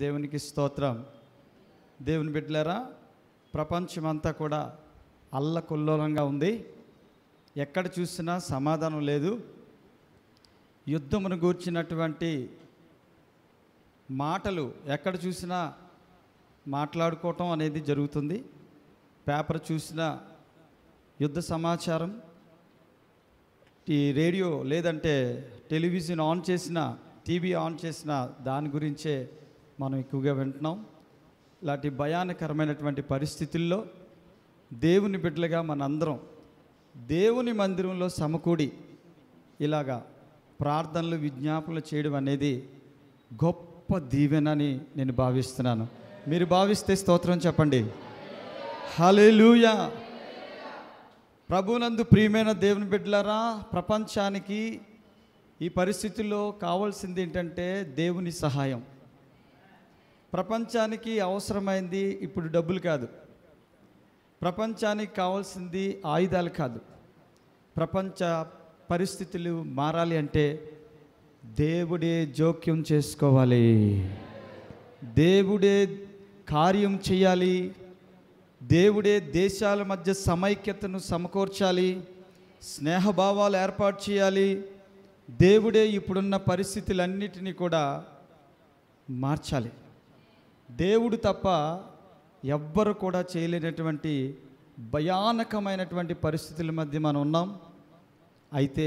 దేవునికి స్తోత్రం దేవుని బిడ్డలారా ప్రపంచమంతా కూడా అల్లకొల్లోలంగా ఉంది ఎక్కడ చూసినా సమాధానం లేదు యుద్ధమును గూర్చినటువంటి మాటలు ఎక్కడ చూసినా మాట్లాడుకోవటం అనేది జరుగుతుంది పేపర్ చూసిన యుద్ధ సమాచారం ఈ రేడియో లేదంటే టెలివిజన్ ఆన్ చేసిన టీవీ ఆన్ చేసిన దాని గురించే మనం ఎక్కువగా వింటున్నాం ఇలాంటి భయానకరమైనటువంటి పరిస్థితుల్లో దేవుని బిడ్డలుగా మనందరం దేవుని మందిరంలో సమకూడి ఇలాగా ప్రార్థనలు విజ్ఞాపనలు చేయడం అనేది గొప్ప దీవెనని నేను భావిస్తున్నాను మీరు భావిస్తే స్తోత్రం చెప్పండి లూయా ప్రభునందు ప్రియమైన దేవుని బిడ్డలరా ప్రపంచానికి ఈ పరిస్థితుల్లో కావాల్సింది ఏంటంటే దేవుని సహాయం ప్రపంచానికి అవసరమైంది ఇప్పుడు డబ్బులు కాదు ప్రపంచానికి కావాల్సింది ఆయుధాలు కాదు ప్రపంచ పరిస్థితులు మారాలి అంటే దేవుడే జోక్యం చేసుకోవాలి దేవుడే కార్యం చేయాలి దేవుడే దేశాల మధ్య సమైక్యతను సమకూర్చాలి స్నేహభావాలు ఏర్పాటు చేయాలి దేవుడే ఇప్పుడున్న పరిస్థితులన్నిటినీ కూడా మార్చాలి దేవుడు తప్ప ఎవ్వరు కూడా చేయలేనటువంటి భయానకమైనటువంటి పరిస్థితుల మధ్య మనం ఉన్నాం అయితే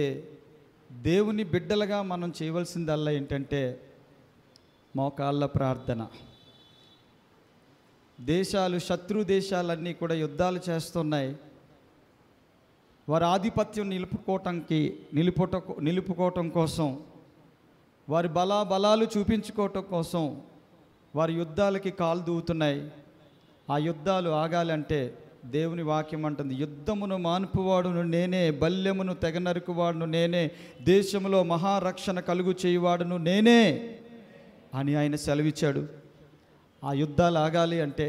దేవుని బిడ్డలుగా మనం చేయవలసిందల్లా ఏంటంటే మోకాళ్ళ ప్రార్థన దేశాలు శత్రు దేశాలన్నీ కూడా యుద్ధాలు చేస్తున్నాయి వారి ఆధిపత్యం నిలుపుకోవటానికి నిలుపుట నిలుపుకోవటం కోసం వారి బలా బలాలు చూపించుకోవటం కోసం వారి యుద్ధాలకి కాలు దూవుతున్నాయి ఆ యుద్ధాలు ఆగాలంటే దేవుని వాక్యం అంటుంది యుద్ధమును మాన్పువాడును నేనే బల్యమును తెగ నరుకువాడును నేనే దేశంలో మహారక్షణ కలుగు చేయువాడును నేనే అని ఆయన సెలవిచ్చాడు ఆ యుద్ధాలు ఆగాలి అంటే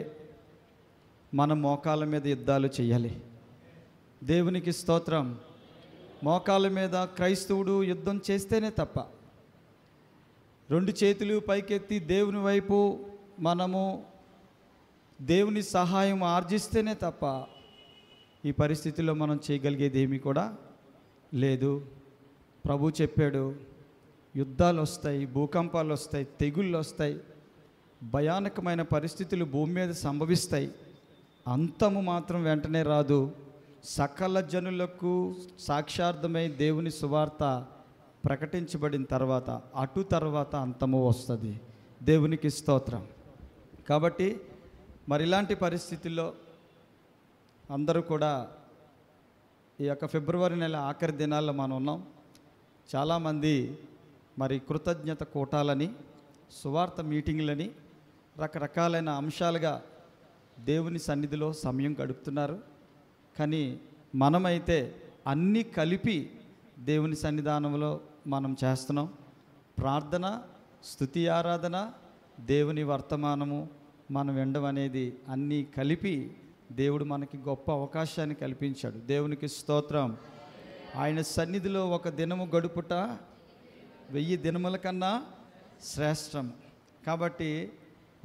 మన మోకాల మీద యుద్ధాలు చేయాలి దేవునికి స్తోత్రం మోకాల మీద క్రైస్తవుడు యుద్ధం చేస్తేనే తప్ప రెండు చేతులు పైకెత్తి దేవుని వైపు మనము దేవుని సహాయం ఆర్జిస్తేనే తప్ప ఈ పరిస్థితిలో మనం చేయగలిగేది ఏమీ కూడా లేదు ప్రభు చెప్పాడు యుద్ధాలు వస్తాయి భూకంపాలు వస్తాయి తెగుళ్ళు వస్తాయి భయానకమైన పరిస్థితులు భూమి మీద సంభవిస్తాయి అంతము మాత్రం వెంటనే రాదు సకల జనులకు సాక్షార్థమై దేవుని సువార్త ప్రకటించబడిన తర్వాత అటు తర్వాత అంతము వస్తుంది దేవునికి స్తోత్రం కాబట్టి మరి ఇలాంటి పరిస్థితుల్లో అందరూ కూడా ఈ యొక్క ఫిబ్రవరి నెల ఆఖరి దినాల్లో మనం ఉన్నాం చాలామంది మరి కృతజ్ఞత కూటాలని సువార్త మీటింగ్లని రకరకాలైన అంశాలుగా దేవుని సన్నిధిలో సమయం గడుపుతున్నారు కానీ మనమైతే అన్నీ కలిపి దేవుని సన్నిధానంలో మనం చేస్తున్నాం ప్రార్థన స్థుతి ఆరాధన దేవుని వర్తమానము మనం వినడం అనేది అన్నీ కలిపి దేవుడు మనకి గొప్ప అవకాశాన్ని కల్పించాడు దేవునికి స్తోత్రం ఆయన సన్నిధిలో ఒక దినము గడుపుట వెయ్యి దినముల కన్నా శ్రేష్టం కాబట్టి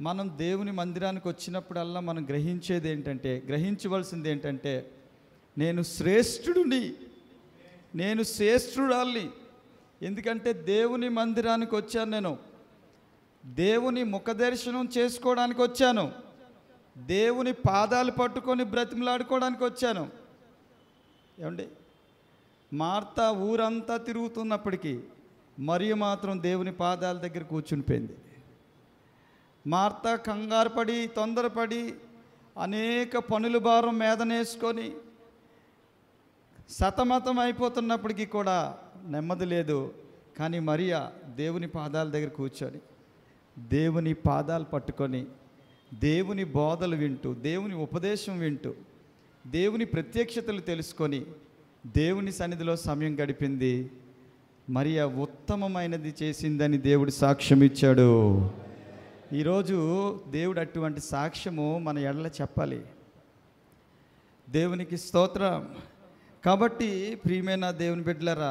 మనం దేవుని మందిరానికి వచ్చినప్పుడల్లా మనం గ్రహించేది ఏంటంటే గ్రహించవలసింది ఏంటంటే నేను శ్రేష్ఠుడిని నేను శ్రేష్ఠుడాల్ని ఎందుకంటే దేవుని మందిరానికి వచ్చాను నేను దేవుని ముఖదర్శనం చేసుకోవడానికి వచ్చాను దేవుని పాదాలు పట్టుకొని బ్రతిమలాడుకోవడానికి వచ్చాను ఏమండి మార్త ఊరంతా తిరుగుతున్నప్పటికీ మరియు మాత్రం దేవుని పాదాల దగ్గర కూర్చునిపోయింది మార్త కంగారు పడి తొందరపడి అనేక పనుల భారం మీదనేసుకొని సతమతం అయిపోతున్నప్పటికీ కూడా నెమ్మది లేదు కానీ మరియా దేవుని పాదాల దగ్గర కూర్చొని దేవుని పాదాలు పట్టుకొని దేవుని బోధలు వింటూ దేవుని ఉపదేశం వింటూ దేవుని ప్రత్యక్షతలు తెలుసుకొని దేవుని సన్నిధిలో సమయం గడిపింది మరియా ఉత్తమమైనది చేసిందని దేవుడు సాక్ష్యం ఇచ్చాడు ఈరోజు దేవుడు అటువంటి సాక్ష్యము మన ఎడల చెప్పాలి దేవునికి స్తోత్రం కాబట్టి ప్రియమైన దేవుని బిడ్డలరా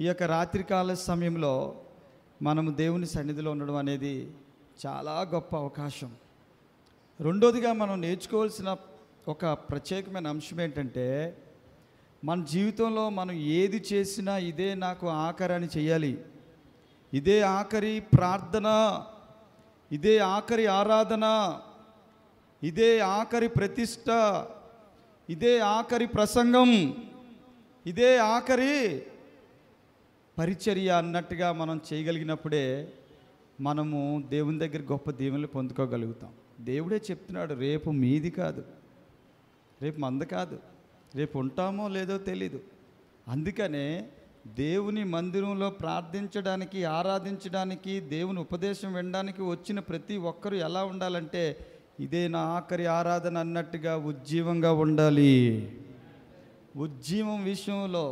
ఈ యొక్క రాత్రికాల సమయంలో మనము దేవుని సన్నిధిలో ఉండడం అనేది చాలా గొప్ప అవకాశం రెండోదిగా మనం నేర్చుకోవాల్సిన ఒక ప్రత్యేకమైన అంశం ఏంటంటే మన జీవితంలో మనం ఏది చేసినా ఇదే నాకు ఆఖరి అని చేయాలి ఇదే ఆఖరి ప్రార్థన ఇదే ఆఖరి ఆరాధన ఇదే ఆఖరి ప్రతిష్ట ఇదే ఆఖరి ప్రసంగం ఇదే ఆఖరి పరిచర్య అన్నట్టుగా మనం చేయగలిగినప్పుడే మనము దేవుని దగ్గర గొప్ప దీవెనలు పొందుకోగలుగుతాం దేవుడే చెప్తున్నాడు రేపు మీది కాదు రేపు మంద కాదు రేపు ఉంటామో లేదో తెలీదు అందుకనే దేవుని మందిరంలో ప్రార్థించడానికి ఆరాధించడానికి దేవుని ఉపదేశం వినడానికి వచ్చిన ప్రతి ఒక్కరూ ఎలా ఉండాలంటే ఇదే నా ఆఖరి ఆరాధన అన్నట్టుగా ఉజ్జీవంగా ఉండాలి ఉజ్జీవం విషయంలో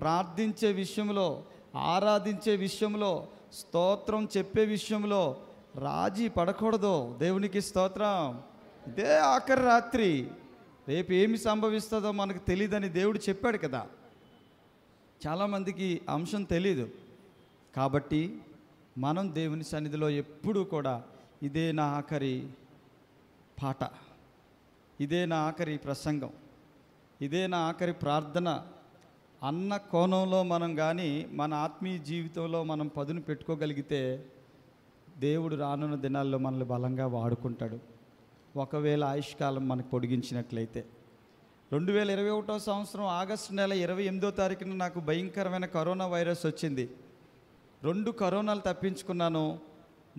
ప్రార్థించే విషయంలో ఆరాధించే విషయంలో స్తోత్రం చెప్పే విషయంలో రాజీ పడకూడదు దేవునికి స్తోత్రం ఇదే ఆఖరి రాత్రి రేపు ఏమి సంభవిస్తుందో మనకు తెలియదని దేవుడు చెప్పాడు కదా చాలామందికి అంశం తెలీదు కాబట్టి మనం దేవుని సన్నిధిలో ఎప్పుడూ కూడా ఇదే నా ఆఖరి పాట ఇదే నా ఆఖరి ప్రసంగం ఇదే నా ఆఖరి ప్రార్థన అన్న కోణంలో మనం కానీ మన ఆత్మీయ జీవితంలో మనం పదును పెట్టుకోగలిగితే దేవుడు రానున్న దినాల్లో మనల్ని బలంగా వాడుకుంటాడు ఒకవేళ ఆయుష్కాలం మనకు పొడిగించినట్లయితే రెండు వేల ఇరవై ఒకటో సంవత్సరం ఆగస్టు నెల ఇరవై ఎనిమిదో తారీఖున నాకు భయంకరమైన కరోనా వైరస్ వచ్చింది రెండు కరోనాలు తప్పించుకున్నాను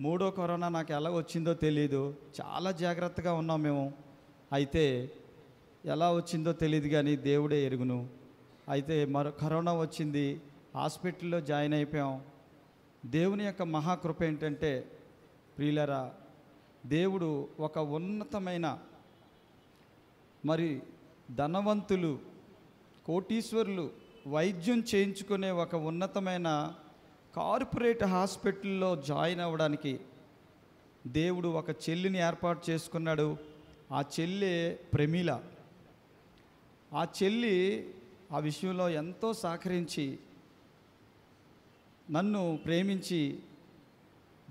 మూడో కరోనా నాకు ఎలా వచ్చిందో తెలియదు చాలా జాగ్రత్తగా ఉన్నాం మేము అయితే ఎలా వచ్చిందో తెలియదు కానీ దేవుడే ఎరుగును అయితే మరో కరోనా వచ్చింది హాస్పిటల్లో జాయిన్ అయిపోయాం దేవుని యొక్క మహాకృప ఏంటంటే ప్రియులరా దేవుడు ఒక ఉన్నతమైన మరి ధనవంతులు కోటీశ్వరులు వైద్యం చేయించుకునే ఒక ఉన్నతమైన కార్పొరేట్ హాస్పిటల్లో జాయిన్ అవ్వడానికి దేవుడు ఒక చెల్లిని ఏర్పాటు చేసుకున్నాడు ఆ చెల్లె ప్రమీల ఆ చెల్లి ఆ విషయంలో ఎంతో సహకరించి నన్ను ప్రేమించి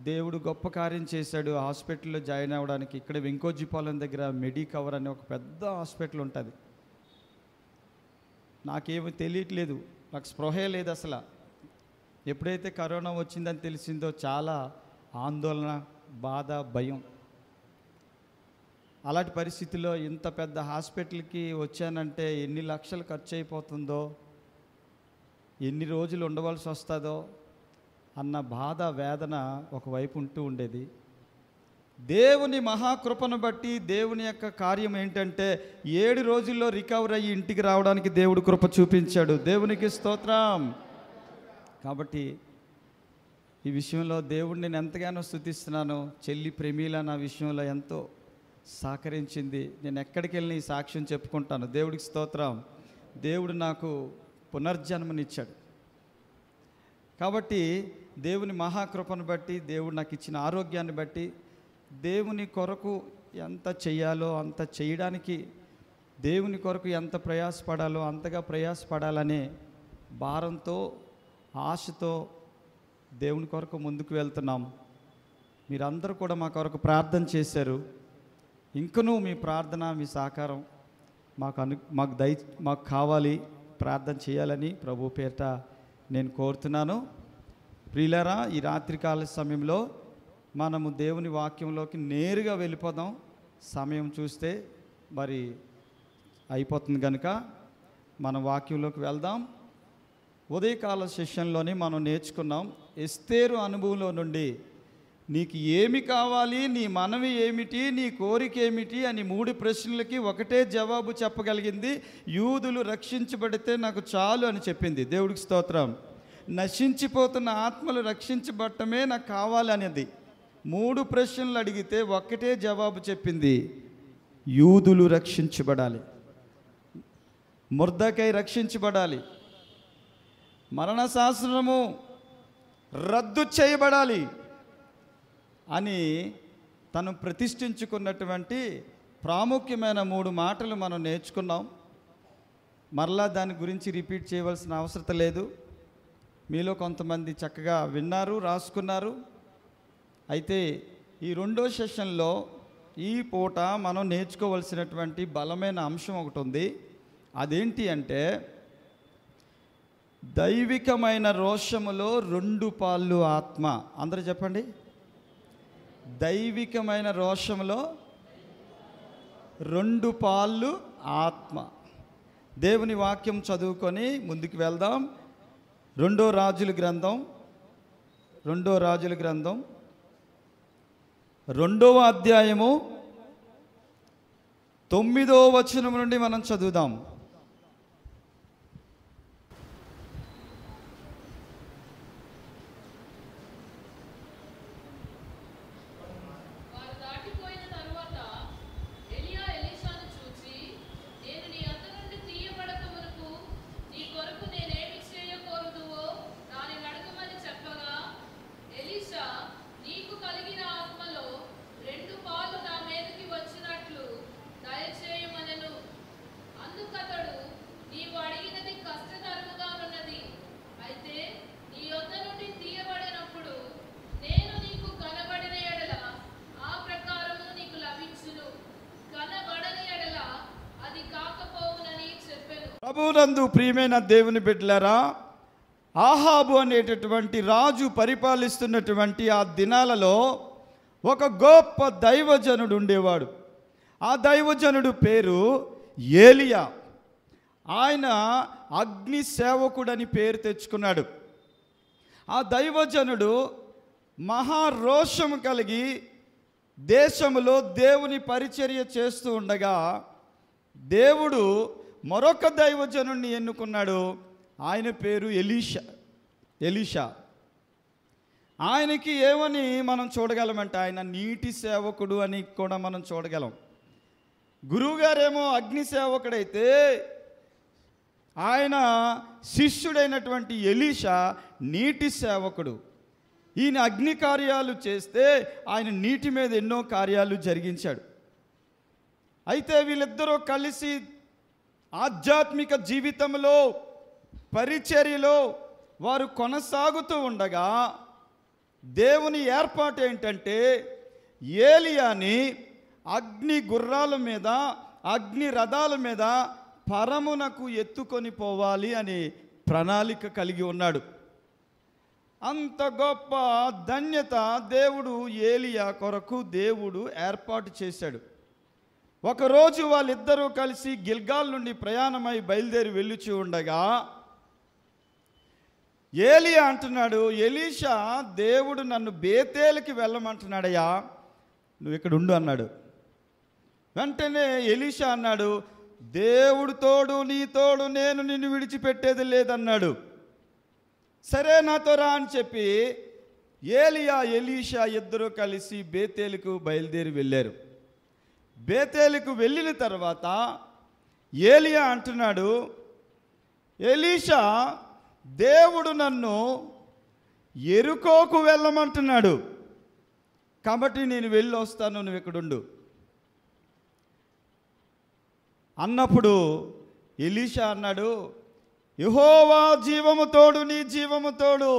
దేవుడు గొప్ప కార్యం చేశాడు హాస్పిటల్లో జాయిన్ అవ్వడానికి ఇక్కడ వెంకోజీపాలెం దగ్గర మెడికవర్ అనే ఒక పెద్ద హాస్పిటల్ ఉంటుంది నాకేమీ తెలియట్లేదు నాకు స్పృహే లేదు అసలు ఎప్పుడైతే కరోనా వచ్చిందని తెలిసిందో చాలా ఆందోళన బాధ భయం అలాంటి పరిస్థితిలో ఇంత పెద్ద హాస్పిటల్కి వచ్చానంటే ఎన్ని లక్షలు ఖర్చు అయిపోతుందో ఎన్ని రోజులు ఉండవలసి వస్తుందో అన్న బాధ వేదన ఒకవైపు ఉంటూ ఉండేది దేవుని మహాకృపను బట్టి దేవుని యొక్క కార్యం ఏంటంటే ఏడు రోజుల్లో రికవర్ అయ్యి ఇంటికి రావడానికి దేవుడు కృప చూపించాడు దేవునికి స్తోత్రం కాబట్టి ఈ విషయంలో దేవుడిని నేను ఎంతగానో స్థుతిస్తున్నాను చెల్లి ప్రేమీల నా విషయంలో ఎంతో సహకరించింది నేను ఎక్కడికి వెళ్ళి సాక్ష్యం చెప్పుకుంటాను దేవుడికి స్తోత్రం దేవుడు నాకు పునర్జన్మనిచ్చాడు కాబట్టి దేవుని మహాకృపను బట్టి దేవుడు నాకు ఇచ్చిన ఆరోగ్యాన్ని బట్టి దేవుని కొరకు ఎంత చేయాలో అంత చేయడానికి దేవుని కొరకు ఎంత ప్రయాసపడాలో అంతగా ప్రయాసపడాలనే భారంతో ఆశతో దేవుని కొరకు ముందుకు వెళ్తున్నాం మీరందరూ కూడా మా కొరకు ప్రార్థన చేశారు ఇంకనూ మీ ప్రార్థన మీ సహకారం మాకు అను మాకు దయ మాకు కావాలి ప్రార్థన చేయాలని ప్రభు పేరిట నేను కోరుతున్నాను ప్రియులరా ఈ రాత్రికాల సమయంలో మనము దేవుని వాక్యంలోకి నేరుగా వెళ్ళిపోదాం సమయం చూస్తే మరి అయిపోతుంది కనుక మన వాక్యంలోకి వెళ్దాం ఉదయకాల సెషన్లోని మనం నేర్చుకున్నాం ఎస్తేరు అనుభవంలో నుండి నీకు ఏమి కావాలి నీ మనవి ఏమిటి నీ కోరిక ఏమిటి అని మూడు ప్రశ్నలకి ఒకటే జవాబు చెప్పగలిగింది యూదులు రక్షించబడితే నాకు చాలు అని చెప్పింది దేవుడికి స్తోత్రం నశించిపోతున్న ఆత్మలు రక్షించబడటమే నాకు కావాలనేది మూడు ప్రశ్నలు అడిగితే ఒక్కటే జవాబు చెప్పింది యూదులు రక్షించబడాలి ముర్దకై రక్షించబడాలి మరణశాస్త్రము రద్దు చేయబడాలి అని తను ప్రతిష్ఠించుకున్నటువంటి ప్రాముఖ్యమైన మూడు మాటలు మనం నేర్చుకున్నాం మరలా దాని గురించి రిపీట్ చేయవలసిన అవసరం లేదు మీలో కొంతమంది చక్కగా విన్నారు రాసుకున్నారు అయితే ఈ రెండో సెషన్లో ఈ పూట మనం నేర్చుకోవలసినటువంటి బలమైన అంశం ఒకటి ఉంది అదేంటి అంటే దైవికమైన రోషములో రెండు పాళ్ళు ఆత్మ అందరూ చెప్పండి దైవికమైన రోషంలో రెండు పాళ్ళు ఆత్మ దేవుని వాక్యం చదువుకొని ముందుకు వెళ్దాం రెండో రాజుల గ్రంథం రెండో రాజుల గ్రంథం రెండవ అధ్యాయము తొమ్మిదో వచనం నుండి మనం చదువుదాం ప్రభునందు ప్రియమైన దేవుని బిడ్డలరా ఆహాబు అనేటటువంటి రాజు పరిపాలిస్తున్నటువంటి ఆ దినాలలో ఒక గొప్ప దైవజనుడు ఉండేవాడు ఆ దైవజనుడు పేరు ఏలియా ఆయన అగ్ని సేవకుడని పేరు తెచ్చుకున్నాడు ఆ దైవజనుడు మహారోషము కలిగి దేశంలో దేవుని పరిచర్య చేస్తూ ఉండగా దేవుడు మరొక దైవజనుణ్ణి ఎన్నుకున్నాడు ఆయన పేరు ఎలీషా ఎలీషా ఆయనకి ఏమని మనం చూడగలమంటే ఆయన నీటి సేవకుడు అని కూడా మనం చూడగలం గురువుగారేమో అగ్ని సేవకుడైతే ఆయన శిష్యుడైనటువంటి ఎలీషా నీటి సేవకుడు ఈయన అగ్ని కార్యాలు చేస్తే ఆయన నీటి మీద ఎన్నో కార్యాలు జరిగించాడు అయితే వీళ్ళిద్దరూ కలిసి ఆధ్యాత్మిక జీవితంలో పరిచర్యలో వారు కొనసాగుతూ ఉండగా దేవుని ఏర్పాటు ఏంటంటే ఏలియాని అగ్ని గుర్రాల మీద అగ్ని రథాల మీద పరమునకు ఎత్తుకొని పోవాలి అని ప్రణాళిక కలిగి ఉన్నాడు అంత గొప్ప ధన్యత దేవుడు ఏలియా కొరకు దేవుడు ఏర్పాటు చేశాడు ఒకరోజు వాళ్ళిద్దరూ కలిసి గిల్గాల్ నుండి ప్రయాణమై బయలుదేరి వెళ్ళుచూ ఉండగా ఏలియా అంటున్నాడు ఎలీషా దేవుడు నన్ను బేతేలకి వెళ్ళమంటున్నాడయ్యా నువ్వు ఇక్కడ ఉండు అన్నాడు వెంటనే ఎలీషా అన్నాడు దేవుడు తోడు నీ తోడు నేను నిన్ను విడిచిపెట్టేది లేదన్నాడు సరే నాతో రా అని చెప్పి ఏలియా ఎలీషా ఇద్దరూ కలిసి బేతేలకు బయలుదేరి వెళ్ళారు బేతేలుకు వెళ్ళిన తర్వాత ఏలియా అంటున్నాడు ఎలీషా దేవుడు నన్ను ఎరుకోకు వెళ్ళమంటున్నాడు కాబట్టి నేను వెళ్ళి వస్తాను నువ్వు ఇక్కడుండు అన్నప్పుడు ఎలీషా అన్నాడు యహోవా జీవము తోడు నీ జీవము తోడు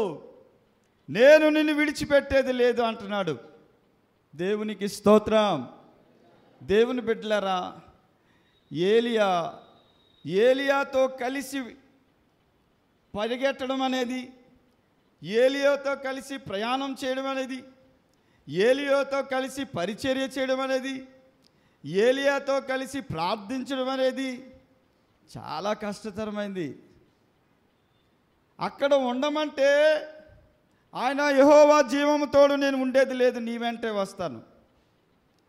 నేను నిన్ను విడిచిపెట్టేది లేదు అంటున్నాడు దేవునికి స్తోత్రం దేవుని బిడ్డలరా ఏలియా ఏలియాతో కలిసి పరిగెట్టడం అనేది ఏలియోతో కలిసి ప్రయాణం చేయడం అనేది ఏలియోతో కలిసి పరిచర్య చేయడం అనేది ఏలియాతో కలిసి ప్రార్థించడం అనేది చాలా కష్టతరమైంది అక్కడ ఉండమంటే ఆయన యహోవా జీవముతోడు నేను ఉండేది లేదు నీ వెంటే వస్తాను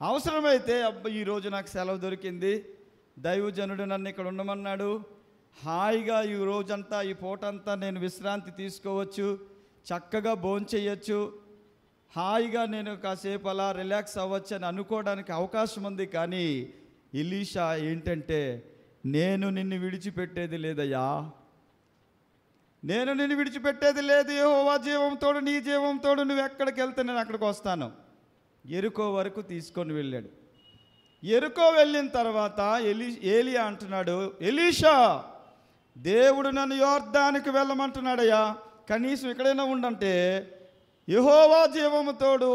అవసరమైతే అబ్బా ఈరోజు నాకు సెలవు దొరికింది దైవజనుడు నన్ను ఇక్కడ ఉండమన్నాడు హాయిగా ఈ రోజంతా ఈ పూటంతా నేను విశ్రాంతి తీసుకోవచ్చు చక్కగా భోంచేయచ్చు హాయిగా నేను కాసేపు అలా రిలాక్స్ అవ్వచ్చు అని అనుకోవడానికి అవకాశం ఉంది కానీ ఇలీషా ఏంటంటే నేను నిన్ను విడిచిపెట్టేది లేదయ్యా నేను నిన్ను విడిచిపెట్టేది లేదు ఏవో జీవంతో నీ జీవంతోడు నువ్వు ఎక్కడికి వెళ్తే నేను అక్కడికి వస్తాను ఎరుకో వరకు తీసుకొని వెళ్ళాడు ఎరుకో వెళ్ళిన తర్వాత ఎలి ఏలియా అంటున్నాడు ఎలీషా దేవుడు నన్ను యోర్ధానికి వెళ్ళమంటున్నాడయ్యా కనీసం ఎక్కడైనా ఉండంటే యహోవా జీవముతోడు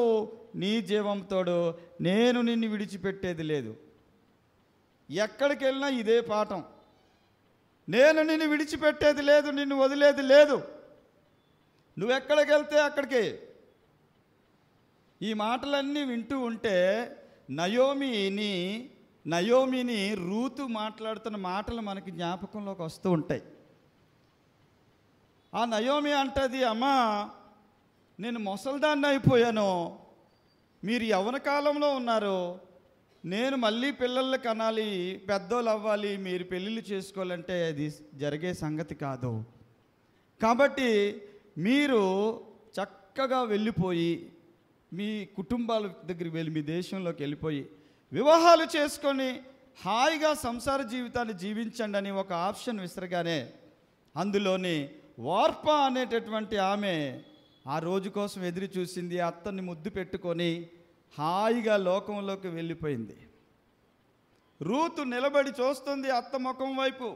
నీ జీవంతోడు నేను నిన్ను విడిచిపెట్టేది లేదు ఎక్కడికి వెళ్ళినా ఇదే పాఠం నేను నిన్ను విడిచిపెట్టేది లేదు నిన్ను వదిలేది లేదు నువ్వు ఎక్కడికి వెళ్తే అక్కడికి ఈ మాటలన్నీ వింటూ ఉంటే నయోమిని నయోమిని రూతు మాట్లాడుతున్న మాటలు మనకి జ్ఞాపకంలోకి వస్తూ ఉంటాయి ఆ నయోమి అంటది అమ్మా నేను మొసలిదాన్ని అయిపోయాను మీరు యవన కాలంలో ఉన్నారు నేను మళ్ళీ పిల్లల్ని కనాలి పెద్దోళ్ళు అవ్వాలి మీరు పెళ్ళిళ్ళు చేసుకోవాలంటే అది జరిగే సంగతి కాదు కాబట్టి మీరు చక్కగా వెళ్ళిపోయి మీ కుటుంబాల దగ్గరికి వెళ్ళి మీ దేశంలోకి వెళ్ళిపోయి వివాహాలు చేసుకొని హాయిగా సంసార జీవితాన్ని జీవించండి అని ఒక ఆప్షన్ విసరగానే అందులోని వార్ప అనేటటువంటి ఆమె ఆ రోజు కోసం ఎదురు చూసింది అత్తని ముద్దు పెట్టుకొని హాయిగా లోకంలోకి వెళ్ళిపోయింది రూతు నిలబడి చూస్తుంది అత్త ముఖం వైపు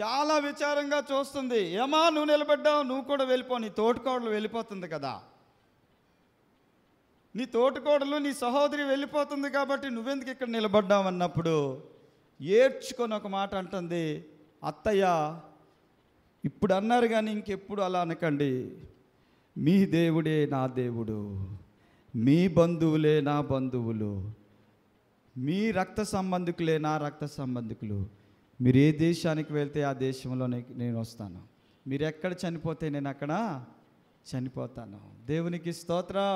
చాలా విచారంగా చూస్తుంది ఏమా నువ్వు నిలబడ్డావు నువ్వు కూడా వెళ్ళిపో నీ తోటికోడలు వెళ్ళిపోతుంది కదా నీ తోటకోడలు నీ సహోదరి వెళ్ళిపోతుంది కాబట్టి నువ్వెందుకు ఇక్కడ నిలబడ్డావన్నప్పుడు ఏడ్చుకొని ఒక మాట అంటుంది అత్తయ్య ఇప్పుడు అన్నారు కానీ ఇంకెప్పుడు అలా అనకండి మీ దేవుడే నా దేవుడు మీ బంధువులే నా బంధువులు మీ రక్త సంబంధికులే నా రక్త సంబంధికులు మీరు ఏ దేశానికి వెళ్తే ఆ దేశంలో నేను వస్తాను మీరు ఎక్కడ చనిపోతే నేను అక్కడ చనిపోతాను దేవునికి స్తోత్రం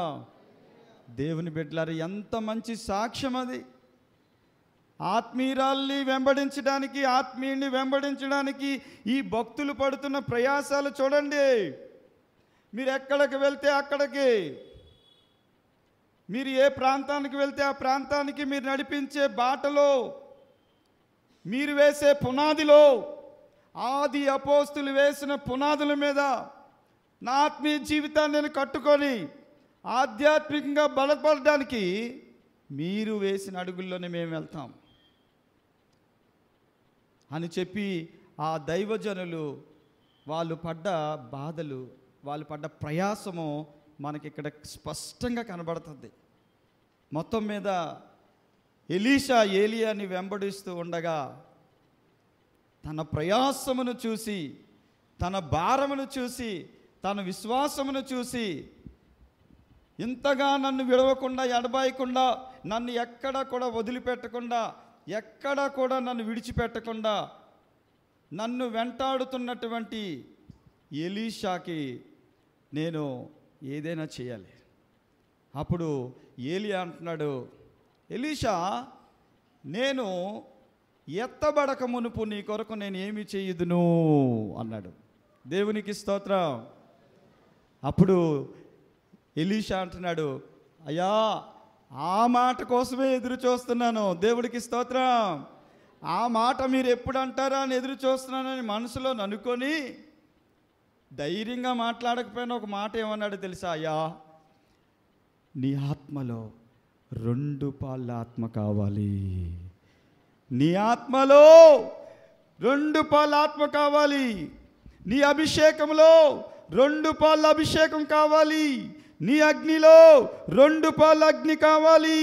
దేవుని బిడ్డలారు ఎంత మంచి సాక్ష్యం అది ఆత్మీయురాల్ని వెంబడించడానికి ఆత్మీయుని వెంబడించడానికి ఈ భక్తులు పడుతున్న ప్రయాసాలు చూడండి మీరు ఎక్కడికి వెళ్తే అక్కడికి మీరు ఏ ప్రాంతానికి వెళ్తే ఆ ప్రాంతానికి మీరు నడిపించే బాటలో మీరు వేసే పునాదిలో ఆది అపోస్తులు వేసిన పునాదుల మీద నా ఆత్మీయ జీవితాన్ని నేను కట్టుకొని ఆధ్యాత్మికంగా బలపడడానికి మీరు వేసిన అడుగుల్లోనే మేము వెళ్తాం అని చెప్పి ఆ దైవజనులు వాళ్ళు పడ్డ బాధలు వాళ్ళు పడ్డ ప్రయాసము మనకి ఇక్కడ స్పష్టంగా కనబడుతుంది మొత్తం మీద ఎలీషా ఏలియాని వెంబడిస్తూ ఉండగా తన ప్రయాసమును చూసి తన భారమును చూసి తన విశ్వాసమును చూసి ఇంతగా నన్ను విడవకుండా ఎడబాయకుండా నన్ను ఎక్కడ కూడా వదిలిపెట్టకుండా ఎక్కడా కూడా నన్ను విడిచిపెట్టకుండా నన్ను వెంటాడుతున్నటువంటి ఎలీషాకి నేను ఏదైనా చేయాలి అప్పుడు ఏలియా అంటున్నాడు ఎలీషా నేను ఎత్తబడక మునుపు నీ కొరకు నేను ఏమి చేయదును అన్నాడు దేవునికి స్తోత్రం అప్పుడు ఎలీషా అంటున్నాడు అయ్యా ఆ మాట కోసమే ఎదురు చూస్తున్నాను దేవుడికి స్తోత్రం ఆ మాట మీరు ఎప్పుడు అంటారా అని ఎదురు చూస్తున్నానని మనసులో అనుకొని ధైర్యంగా మాట్లాడకపోయినా ఒక మాట ఏమన్నాడు తెలుసా అయ్యా నీ ఆత్మలో రెండు పాళ్ళ ఆత్మ కావాలి నీ ఆత్మలో రెండు పాళ్ళ ఆత్మ కావాలి నీ అభిషేకంలో రెండు పాళ్ళ అభిషేకం కావాలి నీ అగ్నిలో రెండు పాలు అగ్ని కావాలి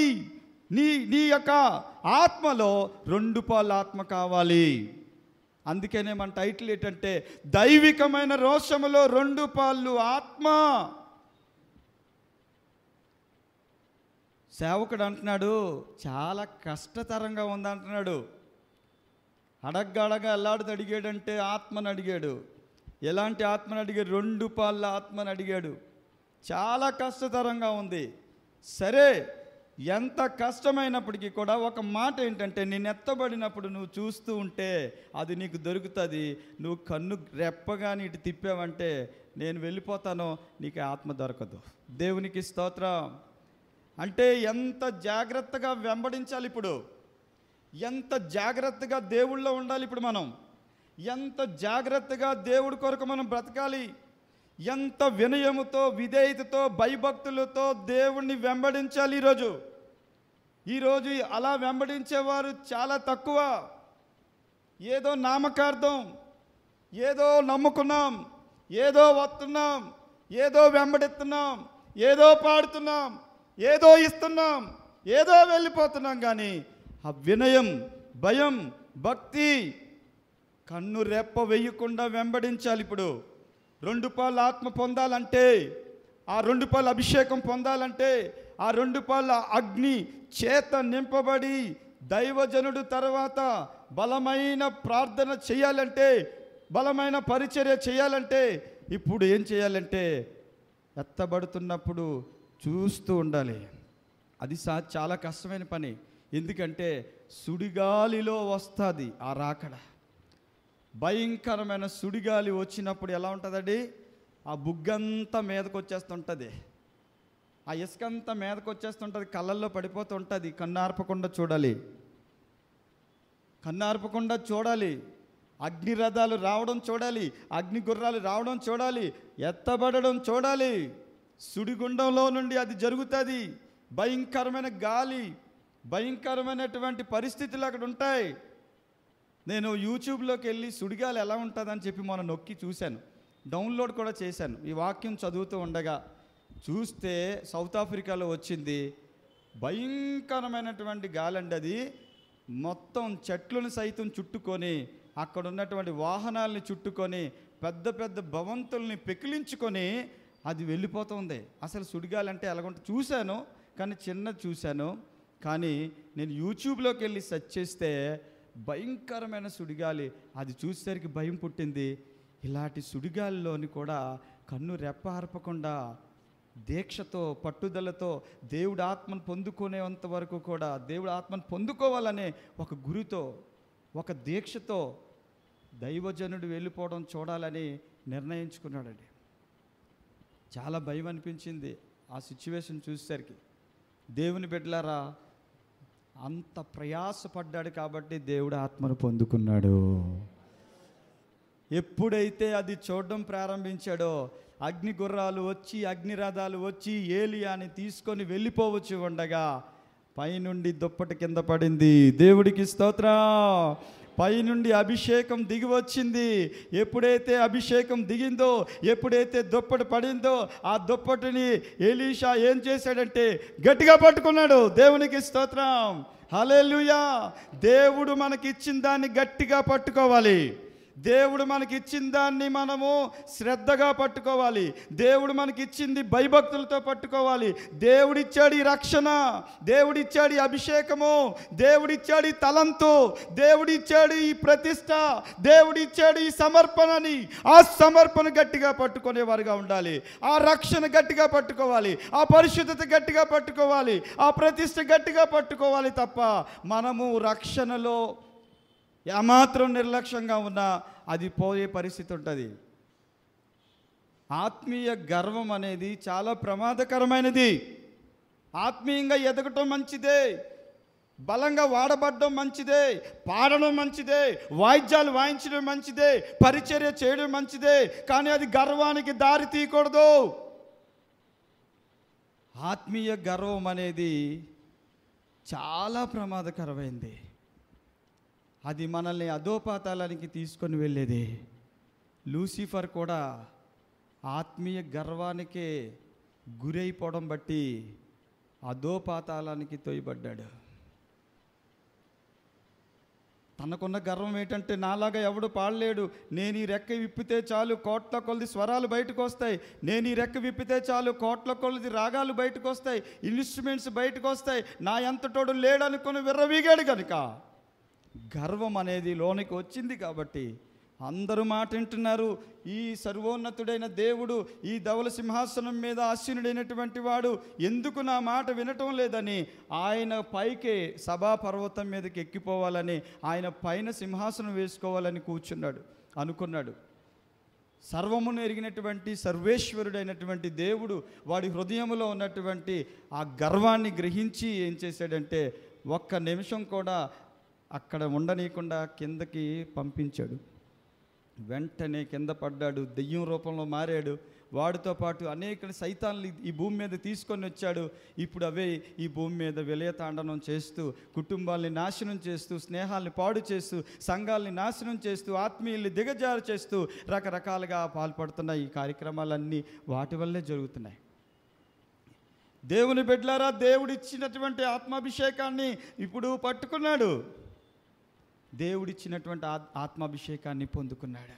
నీ నీ యొక్క ఆత్మలో రెండు పాలు ఆత్మ కావాలి అందుకనే మన టైటిల్ ఏంటంటే దైవికమైన రోషములో రెండు పాళ్ళు ఆత్మ సేవకుడు అంటున్నాడు చాలా కష్టతరంగా ఉందంటున్నాడు అడగ్గాడగా ఎల్లాడిది అడిగాడంటే ఆత్మను అడిగాడు ఎలాంటి ఆత్మను అడిగాడు రెండు పాళ్ళ ఆత్మను అడిగాడు చాలా కష్టతరంగా ఉంది సరే ఎంత కష్టమైనప్పటికీ కూడా ఒక మాట ఏంటంటే నేను ఎత్తబడినప్పుడు నువ్వు చూస్తూ ఉంటే అది నీకు దొరుకుతుంది నువ్వు కన్ను రెప్పగా నీటి తిప్పావంటే నేను వెళ్ళిపోతానో నీకు ఆత్మ దొరకదు దేవునికి స్తోత్రం అంటే ఎంత జాగ్రత్తగా వెంబడించాలి ఇప్పుడు ఎంత జాగ్రత్తగా దేవుళ్ళో ఉండాలి ఇప్పుడు మనం ఎంత జాగ్రత్తగా దేవుడి కొరకు మనం బ్రతకాలి ఎంత వినయముతో విధేయతతో భయభక్తులతో దేవుణ్ణి వెంబడించాలి ఈరోజు ఈరోజు అలా వెంబడించేవారు చాలా తక్కువ ఏదో నామకార్థం ఏదో నమ్ముకున్నాం ఏదో వస్తున్నాం ఏదో వెంబడిస్తున్నాం ఏదో పాడుతున్నాం ఏదో ఇస్తున్నాం ఏదో వెళ్ళిపోతున్నాం కానీ ఆ వినయం భయం భక్తి కన్ను రెప్ప వేయకుండా వెంబడించాలి ఇప్పుడు రెండు పాలు ఆత్మ పొందాలంటే ఆ రెండు పాల అభిషేకం పొందాలంటే ఆ రెండు పాల అగ్ని చేత నింపబడి దైవజనుడు తర్వాత బలమైన ప్రార్థన చేయాలంటే బలమైన పరిచర్య చేయాలంటే ఇప్పుడు ఏం చేయాలంటే ఎత్తబడుతున్నప్పుడు చూస్తూ ఉండాలి అది సా చాలా కష్టమైన పని ఎందుకంటే సుడిగాలిలో వస్తుంది ఆ రాకడ భయంకరమైన సుడిగాలి వచ్చినప్పుడు ఎలా ఉంటుందండి ఆ బుగ్గంతా మీదకు వచ్చేస్తుంటుంది ఆ అంతా మీదకు వచ్చేస్తుంటుంది కళ్ళల్లో పడిపోతుంటుంది కన్నార్పకుండా చూడాలి కన్నార్పకుండా చూడాలి అగ్ని రథాలు రావడం చూడాలి అగ్ని గుర్రాలు రావడం చూడాలి ఎత్తబడడం చూడాలి సుడిగుండంలో నుండి అది జరుగుతుంది భయంకరమైన గాలి భయంకరమైనటువంటి పరిస్థితులు అక్కడ ఉంటాయి నేను యూట్యూబ్లోకి వెళ్ళి సుడిగాలు ఎలా ఉంటుందని చెప్పి మొన్న నొక్కి చూశాను డౌన్లోడ్ కూడా చేశాను ఈ వాక్యం చదువుతూ ఉండగా చూస్తే సౌత్ ఆఫ్రికాలో వచ్చింది భయంకరమైనటువంటి గాలండి అది మొత్తం చెట్లను సైతం చుట్టుకొని అక్కడ ఉన్నటువంటి వాహనాలని చుట్టుకొని పెద్ద పెద్ద భవంతుల్ని పెకిలించుకొని అది వెళ్ళిపోతుంది అసలు సుడిగాలంటే ఎలాగుంటే చూశాను కానీ చిన్నది చూశాను కానీ నేను యూట్యూబ్లోకి వెళ్ళి సెర్చ్ చేస్తే భయంకరమైన సుడిగాలి అది చూసేసరికి భయం పుట్టింది ఇలాంటి సుడిగాలిలోని కూడా కన్ను రెప్పహరపకుండా దీక్షతో పట్టుదలతో దేవుడు ఆత్మను పొందుకునేంత వరకు కూడా దేవుడు ఆత్మను పొందుకోవాలనే ఒక గురితో ఒక దీక్షతో దైవజనుడు వెళ్ళిపోవడం చూడాలని నిర్ణయించుకున్నాడండి చాలా భయం అనిపించింది ఆ సిచ్యువేషన్ చూసేసరికి దేవుని బిడ్డలారా అంత ప్రయాసపడ్డాడు కాబట్టి దేవుడు ఆత్మను పొందుకున్నాడు ఎప్పుడైతే అది చూడడం ప్రారంభించాడో అగ్ని గుర్రాలు వచ్చి అగ్నిరథాలు వచ్చి ఏలియాని తీసుకొని వెళ్ళిపోవచ్చు ఉండగా పైనుండి దుప్పటి కింద పడింది దేవుడికి స్తోత్రం పైనుండి అభిషేకం దిగి వచ్చింది ఎప్పుడైతే అభిషేకం దిగిందో ఎప్పుడైతే దుప్పటి పడిందో ఆ దుప్పటిని ఎలీషా ఏం చేశాడంటే గట్టిగా పట్టుకున్నాడు దేవునికి స్తోత్రం హలే దేవుడు మనకిచ్చిన దాన్ని గట్టిగా పట్టుకోవాలి దేవుడు మనకి ఇచ్చిన దాన్ని మనము శ్రద్ధగా పట్టుకోవాలి దేవుడు మనకి ఇచ్చింది భయభక్తులతో పట్టుకోవాలి దేవుడిచ్చాడు ఈ రక్షణ దేవుడిచ్చాడు ఈ అభిషేకము దేవుడిచ్చాడు ఈ తలంతు దేవుడిచ్చాడు ఈ ప్రతిష్ట దేవుడిచ్చాడు ఈ సమర్పణని ఆ సమర్పణ గట్టిగా పట్టుకునేవారుగా ఉండాలి ఆ రక్షణ గట్టిగా పట్టుకోవాలి ఆ పరిశుద్ధత గట్టిగా పట్టుకోవాలి ఆ ప్రతిష్ట గట్టిగా పట్టుకోవాలి తప్ప మనము రక్షణలో ఏమాత్రం నిర్లక్ష్యంగా ఉన్నా అది పోయే పరిస్థితి ఉంటుంది ఆత్మీయ గర్వం అనేది చాలా ప్రమాదకరమైనది ఆత్మీయంగా ఎదగటం మంచిదే బలంగా వాడబడడం మంచిదే పాడడం మంచిదే వాయిద్యాలు వాయించడం మంచిదే పరిచర్య చేయడం మంచిదే కానీ అది గర్వానికి దారి తీయకూడదు ఆత్మీయ గర్వం అనేది చాలా ప్రమాదకరమైంది అది మనల్ని అధోపాతాలానికి తీసుకొని వెళ్ళేది లూసిఫర్ కూడా ఆత్మీయ గర్వానికే గురైపోవడం బట్టి అధోపాతాలానికి తోయబడ్డాడు తనకున్న గర్వం ఏంటంటే నాలాగా ఎవడు పాడలేడు నేను ఈ రెక్క విప్పితే చాలు కోట్ల కొలది స్వరాలు బయటకు వస్తాయి నేను ఈ రెక్క విప్పితే చాలు కోట్ల కొలది రాగాలు బయటకు వస్తాయి ఇన్స్ట్రుమెంట్స్ బయటకు వస్తాయి నా ఎంతటోడు లేడనుకుని విర్రవీగాడు కనుక గర్వం అనేది లోనికి వచ్చింది కాబట్టి అందరూ మాట వింటున్నారు ఈ సర్వోన్నతుడైన దేవుడు ఈ ధవల సింహాసనం మీద అశ్వినుడైనటువంటి వాడు ఎందుకు నా మాట వినటం లేదని ఆయన పైకే సభా పర్వతం మీదకి ఎక్కిపోవాలని ఆయన పైన సింహాసనం వేసుకోవాలని కూర్చున్నాడు అనుకున్నాడు సర్వమును ఎరిగినటువంటి సర్వేశ్వరుడైనటువంటి దేవుడు వాడి హృదయంలో ఉన్నటువంటి ఆ గర్వాన్ని గ్రహించి ఏం చేశాడంటే ఒక్క నిమిషం కూడా అక్కడ ఉండనీయకుండా కిందకి పంపించాడు వెంటనే కింద పడ్డాడు దెయ్యం రూపంలో మారాడు వాడితో పాటు అనేక సైతాన్ని ఈ భూమి మీద తీసుకొని వచ్చాడు ఇప్పుడు అవే ఈ భూమి మీద విలయతాండనం చేస్తూ కుటుంబాల్ని నాశనం చేస్తూ స్నేహాల్ని పాడు చేస్తూ సంఘాల్ని నాశనం చేస్తూ ఆత్మీయుల్ని దిగజారు చేస్తూ రకరకాలుగా పాల్పడుతున్న ఈ కార్యక్రమాలన్నీ వాటి వల్లే జరుగుతున్నాయి దేవుని బిడ్డలారా దేవుడిచ్చినటువంటి ఆత్మాభిషేకాన్ని ఇప్పుడు పట్టుకున్నాడు దేవుడిచ్చినటువంటి ఆత్మాభిషేకాన్ని పొందుకున్నాడు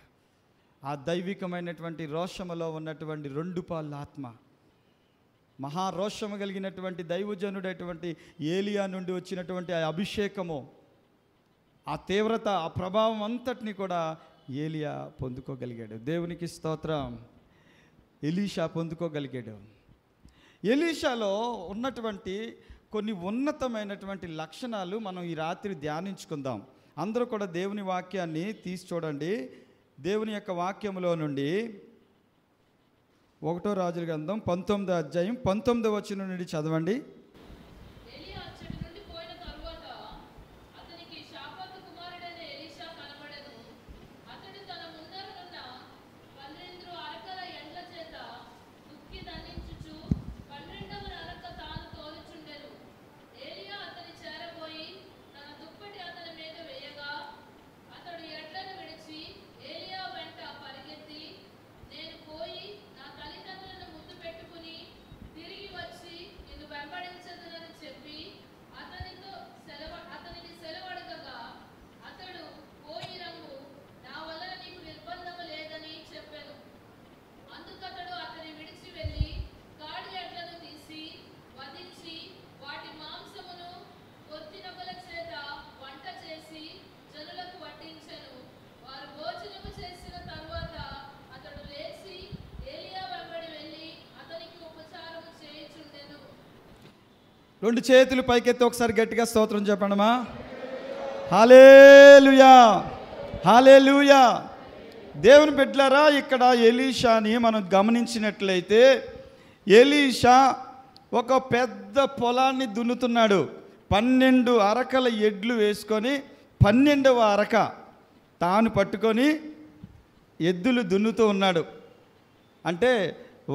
ఆ దైవికమైనటువంటి రోషములో ఉన్నటువంటి రెండు పాళ్ళ ఆత్మ మహారోషము కలిగినటువంటి దైవజనుడైనటువంటి ఏలియా నుండి వచ్చినటువంటి ఆ అభిషేకము ఆ తీవ్రత ఆ ప్రభావం అంతటిని కూడా ఏలియా పొందుకోగలిగాడు దేవునికి స్తోత్రం ఎలీషా పొందుకోగలిగాడు ఎలీషాలో ఉన్నటువంటి కొన్ని ఉన్నతమైనటువంటి లక్షణాలు మనం ఈ రాత్రి ధ్యానించుకుందాం అందరూ కూడా దేవుని వాక్యాన్ని తీసి చూడండి దేవుని యొక్క వాక్యంలో నుండి ఒకటో రాజుల గ్రంథం పంతొమ్మిదో అధ్యాయం పంతొమ్మిదో వచ్చిన నుండి చదవండి రెండు చేతులు పైకెత్తి ఒకసారి గట్టిగా స్తోత్రం చెప్పండమా హాలేలుయా హాలేలుయా దేవుని బిడ్డలారా ఇక్కడ ఎలీషాని మనం గమనించినట్లయితే ఎలీషా ఒక పెద్ద పొలాన్ని దున్నుతున్నాడు పన్నెండు అరకల ఎడ్లు వేసుకొని పన్నెండవ అరక తాను పట్టుకొని ఎద్దులు దున్నుతూ ఉన్నాడు అంటే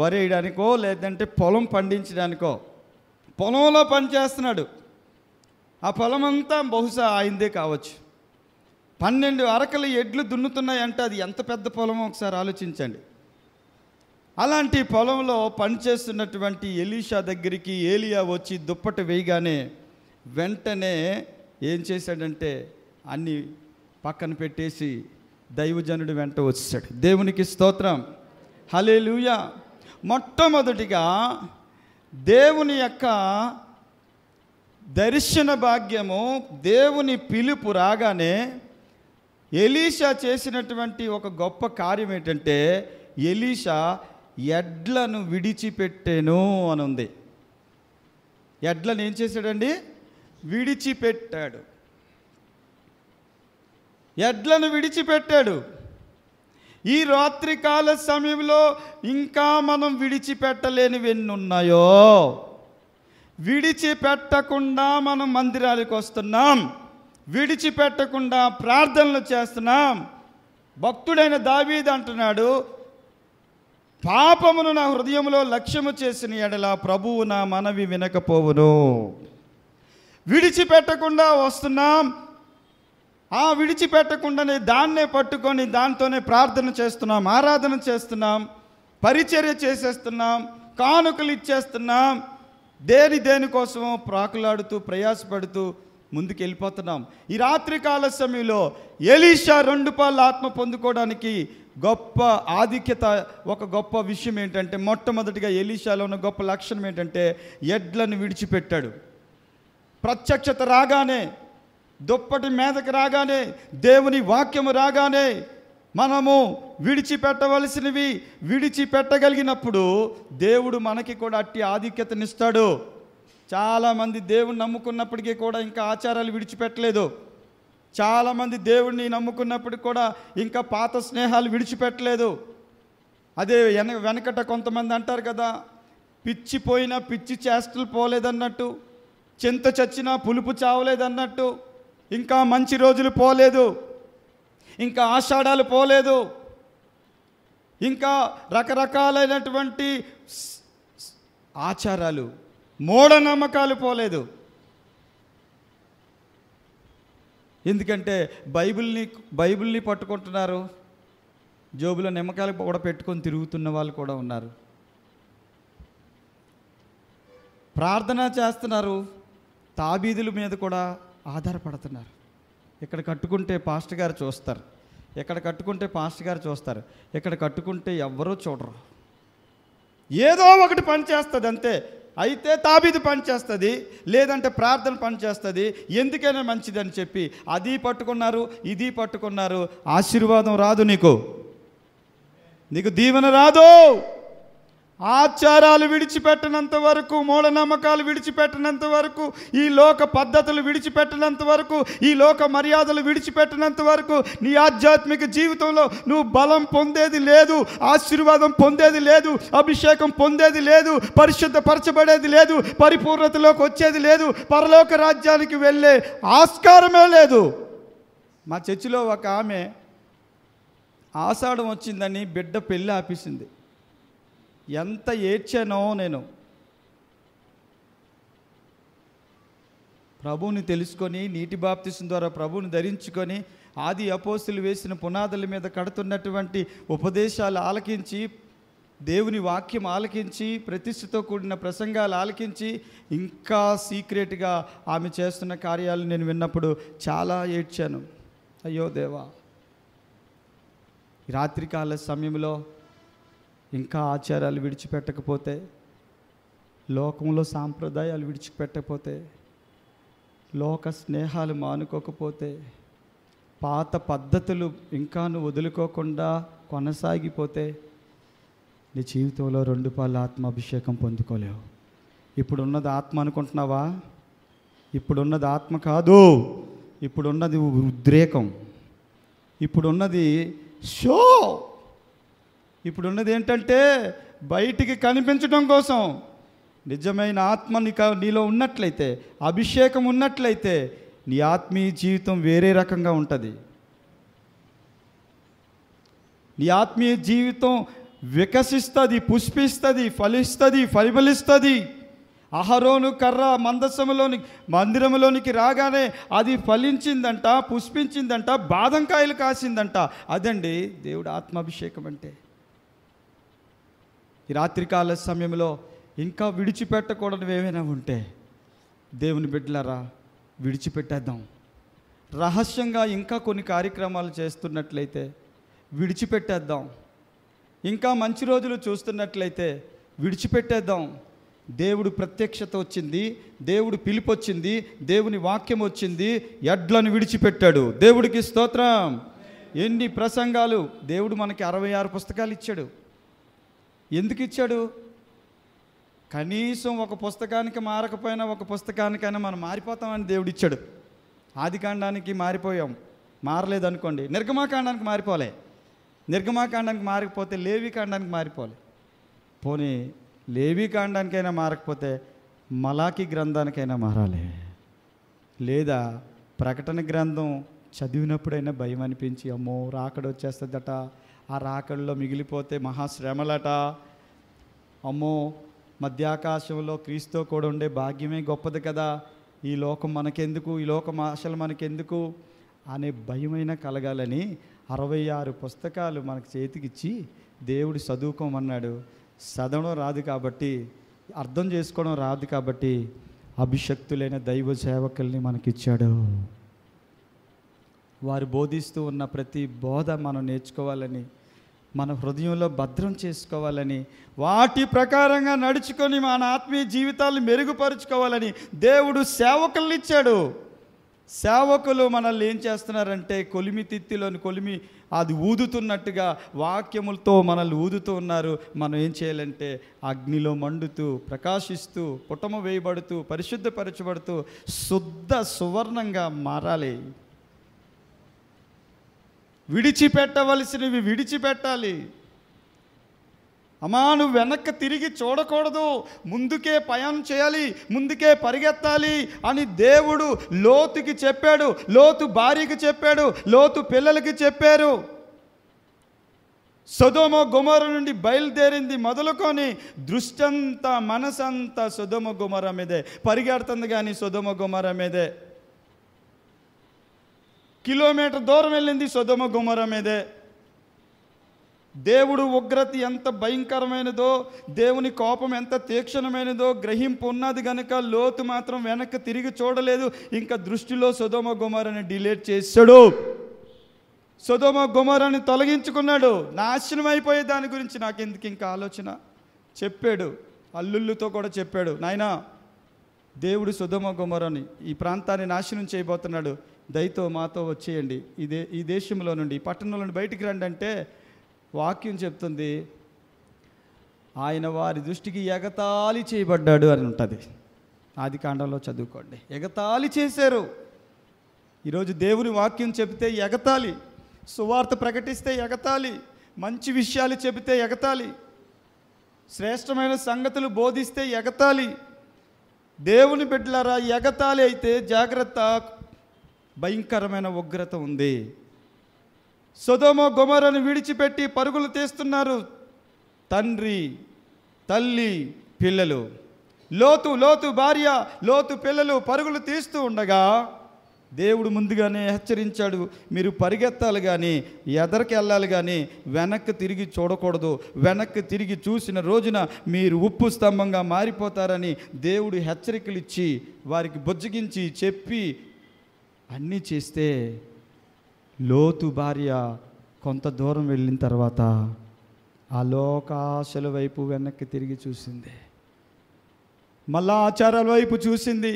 వరి వేయడానికో లేదంటే పొలం పండించడానికో పొలంలో పనిచేస్తున్నాడు ఆ పొలం అంతా బహుశా ఆయనదే కావచ్చు పన్నెండు అరకల ఎడ్లు దున్నుతున్నాయంటే అది ఎంత పెద్ద పొలమో ఒకసారి ఆలోచించండి అలాంటి పొలంలో పనిచేస్తున్నటువంటి ఎలీషా దగ్గరికి ఏలియా వచ్చి దుప్పటి వేయగానే వెంటనే ఏం చేశాడంటే అన్ని పక్కన పెట్టేసి దైవజనుడి వెంట వచ్చాడు దేవునికి స్తోత్రం హలే మొట్టమొదటిగా దేవుని యొక్క దర్శన భాగ్యము దేవుని పిలుపు రాగానే ఎలీషా చేసినటువంటి ఒక గొప్ప కార్యం ఏంటంటే ఎలీషా ఎడ్లను విడిచిపెట్టాను అని ఉంది ఎడ్లను ఏం చేశాడండి విడిచిపెట్టాడు ఎడ్లను విడిచిపెట్టాడు ఈ రాత్రికాల సమయంలో ఇంకా మనం విడిచిపెట్టలేనివి ఉన్నాయో విడిచిపెట్టకుండా మనం మందిరాలకు వస్తున్నాం విడిచిపెట్టకుండా ప్రార్థనలు చేస్తున్నాం భక్తుడైన దావీద్ అంటున్నాడు పాపమును నా హృదయంలో లక్ష్యము చేసిన ఎడల ప్రభువు నా మనవి వినకపోవును విడిచిపెట్టకుండా వస్తున్నాం ఆ విడిచిపెట్టకుండానే దాన్నే పట్టుకొని దాంతోనే ప్రార్థన చేస్తున్నాం ఆరాధన చేస్తున్నాం పరిచర్య చేసేస్తున్నాం కానుకలు ఇచ్చేస్తున్నాం దేని దేనికోసమో ప్రాకులాడుతూ ప్రయాసపడుతూ ముందుకు వెళ్ళిపోతున్నాం ఈ కాల సమయంలో ఎలీషా రెండు పాళ్ళ ఆత్మ పొందుకోవడానికి గొప్ప ఆధిక్యత ఒక గొప్ప విషయం ఏంటంటే మొట్టమొదటిగా ఎలీషాలో ఉన్న గొప్ప లక్షణం ఏంటంటే ఎడ్లను విడిచిపెట్టాడు ప్రత్యక్షత రాగానే దుప్పటి మీదకి రాగానే దేవుని వాక్యము రాగానే మనము విడిచిపెట్టవలసినవి విడిచిపెట్టగలిగినప్పుడు దేవుడు మనకి కూడా అట్టి ఆధిక్యతనిస్తాడు చాలామంది దేవుని నమ్ముకున్నప్పటికీ కూడా ఇంకా ఆచారాలు విడిచిపెట్టలేదు చాలామంది దేవుణ్ణి నమ్ముకున్నప్పటికి కూడా ఇంకా పాత స్నేహాలు విడిచిపెట్టలేదు అదే వెన వెనకట కొంతమంది అంటారు కదా పిచ్చిపోయినా పిచ్చి చేష్టలు పోలేదన్నట్టు చింత చచ్చినా పులుపు చావలేదన్నట్టు ఇంకా మంచి రోజులు పోలేదు ఇంకా ఆషాఢాలు పోలేదు ఇంకా రకరకాలైనటువంటి ఆచారాలు మూఢనమ్మకాలు పోలేదు ఎందుకంటే బైబిల్ని బైబిల్ని పట్టుకుంటున్నారు జోబులో నిమ్మకాయలు కూడా పెట్టుకొని తిరుగుతున్న వాళ్ళు కూడా ఉన్నారు ప్రార్థన చేస్తున్నారు తాబీదుల మీద కూడా ఆధారపడుతున్నారు ఇక్కడ కట్టుకుంటే పాస్ట్ గారు చూస్తారు ఇక్కడ కట్టుకుంటే పాస్ట్ గారు చూస్తారు ఇక్కడ కట్టుకుంటే ఎవ్వరూ చూడరు ఏదో ఒకటి పనిచేస్తుంది అంతే అయితే తాబీది పనిచేస్తుంది లేదంటే ప్రార్థన పనిచేస్తుంది ఎందుకైనా మంచిదని చెప్పి అది పట్టుకున్నారు ఇది పట్టుకున్నారు ఆశీర్వాదం రాదు నీకు నీకు దీవెన రాదు ఆచారాలు విడిచిపెట్టినంత వరకు మూఢనమ్మకాలు విడిచిపెట్టినంత వరకు ఈ లోక పద్ధతులు విడిచిపెట్టినంత వరకు ఈ లోక మర్యాదలు విడిచిపెట్టినంత వరకు నీ ఆధ్యాత్మిక జీవితంలో నువ్వు బలం పొందేది లేదు ఆశీర్వాదం పొందేది లేదు అభిషేకం పొందేది లేదు పరిశుద్ధపరచబడేది లేదు పరిపూర్ణతలోకి వచ్చేది లేదు పరలోక రాజ్యానికి వెళ్ళే ఆస్కారమే లేదు మా చర్చిలో ఒక ఆమె ఆషాఢం వచ్చిందని బిడ్డ పెళ్ళి ఆపేసింది ఎంత ఏడ్చానో నేను ప్రభువుని తెలుసుకొని నీటి బాప్తిసం ద్వారా ప్రభువుని ధరించుకొని ఆది అపోస్తులు వేసిన పునాదుల మీద కడుతున్నటువంటి ఉపదేశాలు ఆలకించి దేవుని వాక్యం ఆలకించి ప్రతిష్టతో కూడిన ప్రసంగాలు ఆలకించి ఇంకా సీక్రెట్గా ఆమె చేస్తున్న కార్యాలు నేను విన్నప్పుడు చాలా ఏడ్చాను అయ్యో దేవా రాత్రికాల సమయంలో ఇంకా ఆచారాలు విడిచిపెట్టకపోతే లోకంలో సాంప్రదాయాలు విడిచిపెట్టకపోతే లోక స్నేహాలు మానుకోకపోతే పాత పద్ధతులు ఇంకా నువ్వు వదులుకోకుండా కొనసాగిపోతే నీ జీవితంలో రెండు పాలు ఆత్మాభిషేకం పొందుకోలేవు ఇప్పుడున్నది ఆత్మ అనుకుంటున్నావా ఇప్పుడున్నది ఆత్మ కాదు ఇప్పుడున్నది ఉద్రేకం ఇప్పుడున్నది షో ఇప్పుడు ఉన్నది ఏంటంటే బయటికి కనిపించడం కోసం నిజమైన ఆత్మ నీలో ఉన్నట్లయితే అభిషేకం ఉన్నట్లయితే నీ ఆత్మీయ జీవితం వేరే రకంగా ఉంటుంది నీ ఆత్మీయ జీవితం వికసిస్తుంది పుష్పిస్తుంది ఫలిస్తుంది ఫలిఫలిస్తుంది అహరోను కర్ర మందసములోని మందిరంలోనికి రాగానే అది ఫలించిందంట పుష్పించిందంట బాదంకాయలు కాసిందంట అదండి దేవుడు ఆత్మాభిషేకం అంటే ఈ రాత్రికాల సమయంలో ఇంకా విడిచిపెట్టకూడదు ఏమైనా ఉంటే దేవుని బిడ్డలారా విడిచిపెట్టేద్దాం రహస్యంగా ఇంకా కొన్ని కార్యక్రమాలు చేస్తున్నట్లయితే విడిచిపెట్టేద్దాం ఇంకా మంచి రోజులు చూస్తున్నట్లయితే విడిచిపెట్టేద్దాం దేవుడు ప్రత్యక్షత వచ్చింది దేవుడు పిలుపు వచ్చింది దేవుని వాక్యం వచ్చింది ఎడ్లను విడిచిపెట్టాడు దేవుడికి స్తోత్రం ఎన్ని ప్రసంగాలు దేవుడు మనకి అరవై ఆరు పుస్తకాలు ఇచ్చాడు ఎందుకు ఇచ్చాడు కనీసం ఒక పుస్తకానికి మారకపోయినా ఒక పుస్తకానికైనా మనం మారిపోతామని దేవుడు ఇచ్చాడు ఆదికాండానికి మారిపోయాం మారలేదనుకోండి నిర్గమాకాండానికి మారిపోలే నిర్గమాకాండానికి మారకపోతే లేవికాండానికి మారిపోలే పోనీ లేవికాండానికైనా మారకపోతే మలాకి గ్రంథానికైనా మారాలి లేదా ప్రకటన గ్రంథం చదివినప్పుడైనా భయం అనిపించి అమ్మో రాకడొచ్చేస్తుందట ఆ రాకల్లో మిగిలిపోతే మహాశ్రమలట అమ్మో మధ్యాకాశంలో క్రీస్తో కూడా ఉండే భాగ్యమే గొప్పది కదా ఈ లోకం మనకెందుకు ఈ లోకం ఆశలు మనకెందుకు అనే భయమైన కలగాలని అరవై ఆరు పుస్తకాలు మనకు చేతికిచ్చి దేవుడు చదువుకోమన్నాడు చదవడం రాదు కాబట్టి అర్థం చేసుకోవడం రాదు కాబట్టి అభిషక్తులైన దైవ సేవకుల్ని మనకిచ్చాడు వారు బోధిస్తూ ఉన్న ప్రతి బోధ మనం నేర్చుకోవాలని మన హృదయంలో భద్రం చేసుకోవాలని వాటి ప్రకారంగా నడుచుకొని మన ఆత్మీయ జీవితాలను మెరుగుపరుచుకోవాలని దేవుడు సేవకులను ఇచ్చాడు సేవకులు మనల్ని ఏం చేస్తున్నారంటే కొలిమి తిత్తిలోని కొలిమి అది ఊదుతున్నట్టుగా వాక్యములతో మనల్ని ఊదుతూ ఉన్నారు మనం ఏం చేయాలంటే అగ్నిలో మండుతూ ప్రకాశిస్తూ పుటమ వేయబడుతూ పరిశుద్ధపరచబడుతూ శుద్ధ సువర్ణంగా మారాలి విడిచిపెట్టవలసినవి విడిచిపెట్టాలి అమ్మా నువ్వు వెనక్కి తిరిగి చూడకూడదు ముందుకే పయనం చేయాలి ముందుకే పరిగెత్తాలి అని దేవుడు లోతుకి చెప్పాడు లోతు భార్యకి చెప్పాడు లోతు పిల్లలకి చెప్పారు సుధమ గుమర నుండి బయలుదేరింది మొదలుకొని దృష్టంతా మనసంతా సుధమ గుమర మీదే పరిగెడుతుంది కానీ సుధమ గుమర మీదే కిలోమీటర్ దూరం వెళ్ళింది సుధమ గుమర మీదే దేవుడు ఉగ్రత ఎంత భయంకరమైనదో దేవుని కోపం ఎంత తీక్షణమైనదో గ్రహింపు ఉన్నది కనుక లోతు మాత్రం వెనక్కి తిరిగి చూడలేదు ఇంకా దృష్టిలో సుధమ గుమరని డిలేట్ చేశాడు సుధమ గుమరని తొలగించుకున్నాడు నాశనం అయిపోయే దాని గురించి నాకు ఎందుకు ఇంకా ఆలోచన చెప్పాడు అల్లుళ్ళుతో కూడా చెప్పాడు నాయనా దేవుడు సుధమ గుమరని ఈ ప్రాంతాన్ని నాశనం చేయబోతున్నాడు దయతో మాతో వచ్చేయండి ఇదే ఈ దేశంలో నుండి పట్టణంలో నుండి బయటికి రండి అంటే వాక్యం చెప్తుంది ఆయన వారి దృష్టికి ఎగతాళి చేయబడ్డాడు అని ఉంటుంది ఆది కాండంలో చదువుకోండి ఎగతాళి చేశారు ఈరోజు దేవుని వాక్యం చెబితే ఎగతాళి సువార్త ప్రకటిస్తే ఎగతాళి మంచి విషయాలు చెబితే ఎగతాళి శ్రేష్టమైన సంగతులు బోధిస్తే ఎగతాళి దేవుని బిడ్డలారా ఎగతాళి అయితే జాగ్రత్త భయంకరమైన ఉగ్రత ఉంది సుధోమ గుమరను విడిచిపెట్టి పరుగులు తీస్తున్నారు తండ్రి తల్లి పిల్లలు లోతు లోతు భార్య లోతు పిల్లలు పరుగులు తీస్తూ ఉండగా దేవుడు ముందుగానే హెచ్చరించాడు మీరు పరిగెత్తాలి కానీ ఎదరికి వెళ్ళాలి కానీ వెనక్కి తిరిగి చూడకూడదు వెనక్కి తిరిగి చూసిన రోజున మీరు ఉప్పు స్తంభంగా మారిపోతారని దేవుడు హెచ్చరికలు ఇచ్చి వారికి బొజ్జగించి చెప్పి అన్నీ చేస్తే లోతు భార్య కొంత దూరం వెళ్ళిన తర్వాత ఆ లోకాశల వైపు వెనక్కి తిరిగి చూసింది మళ్ళా ఆచారాల వైపు చూసింది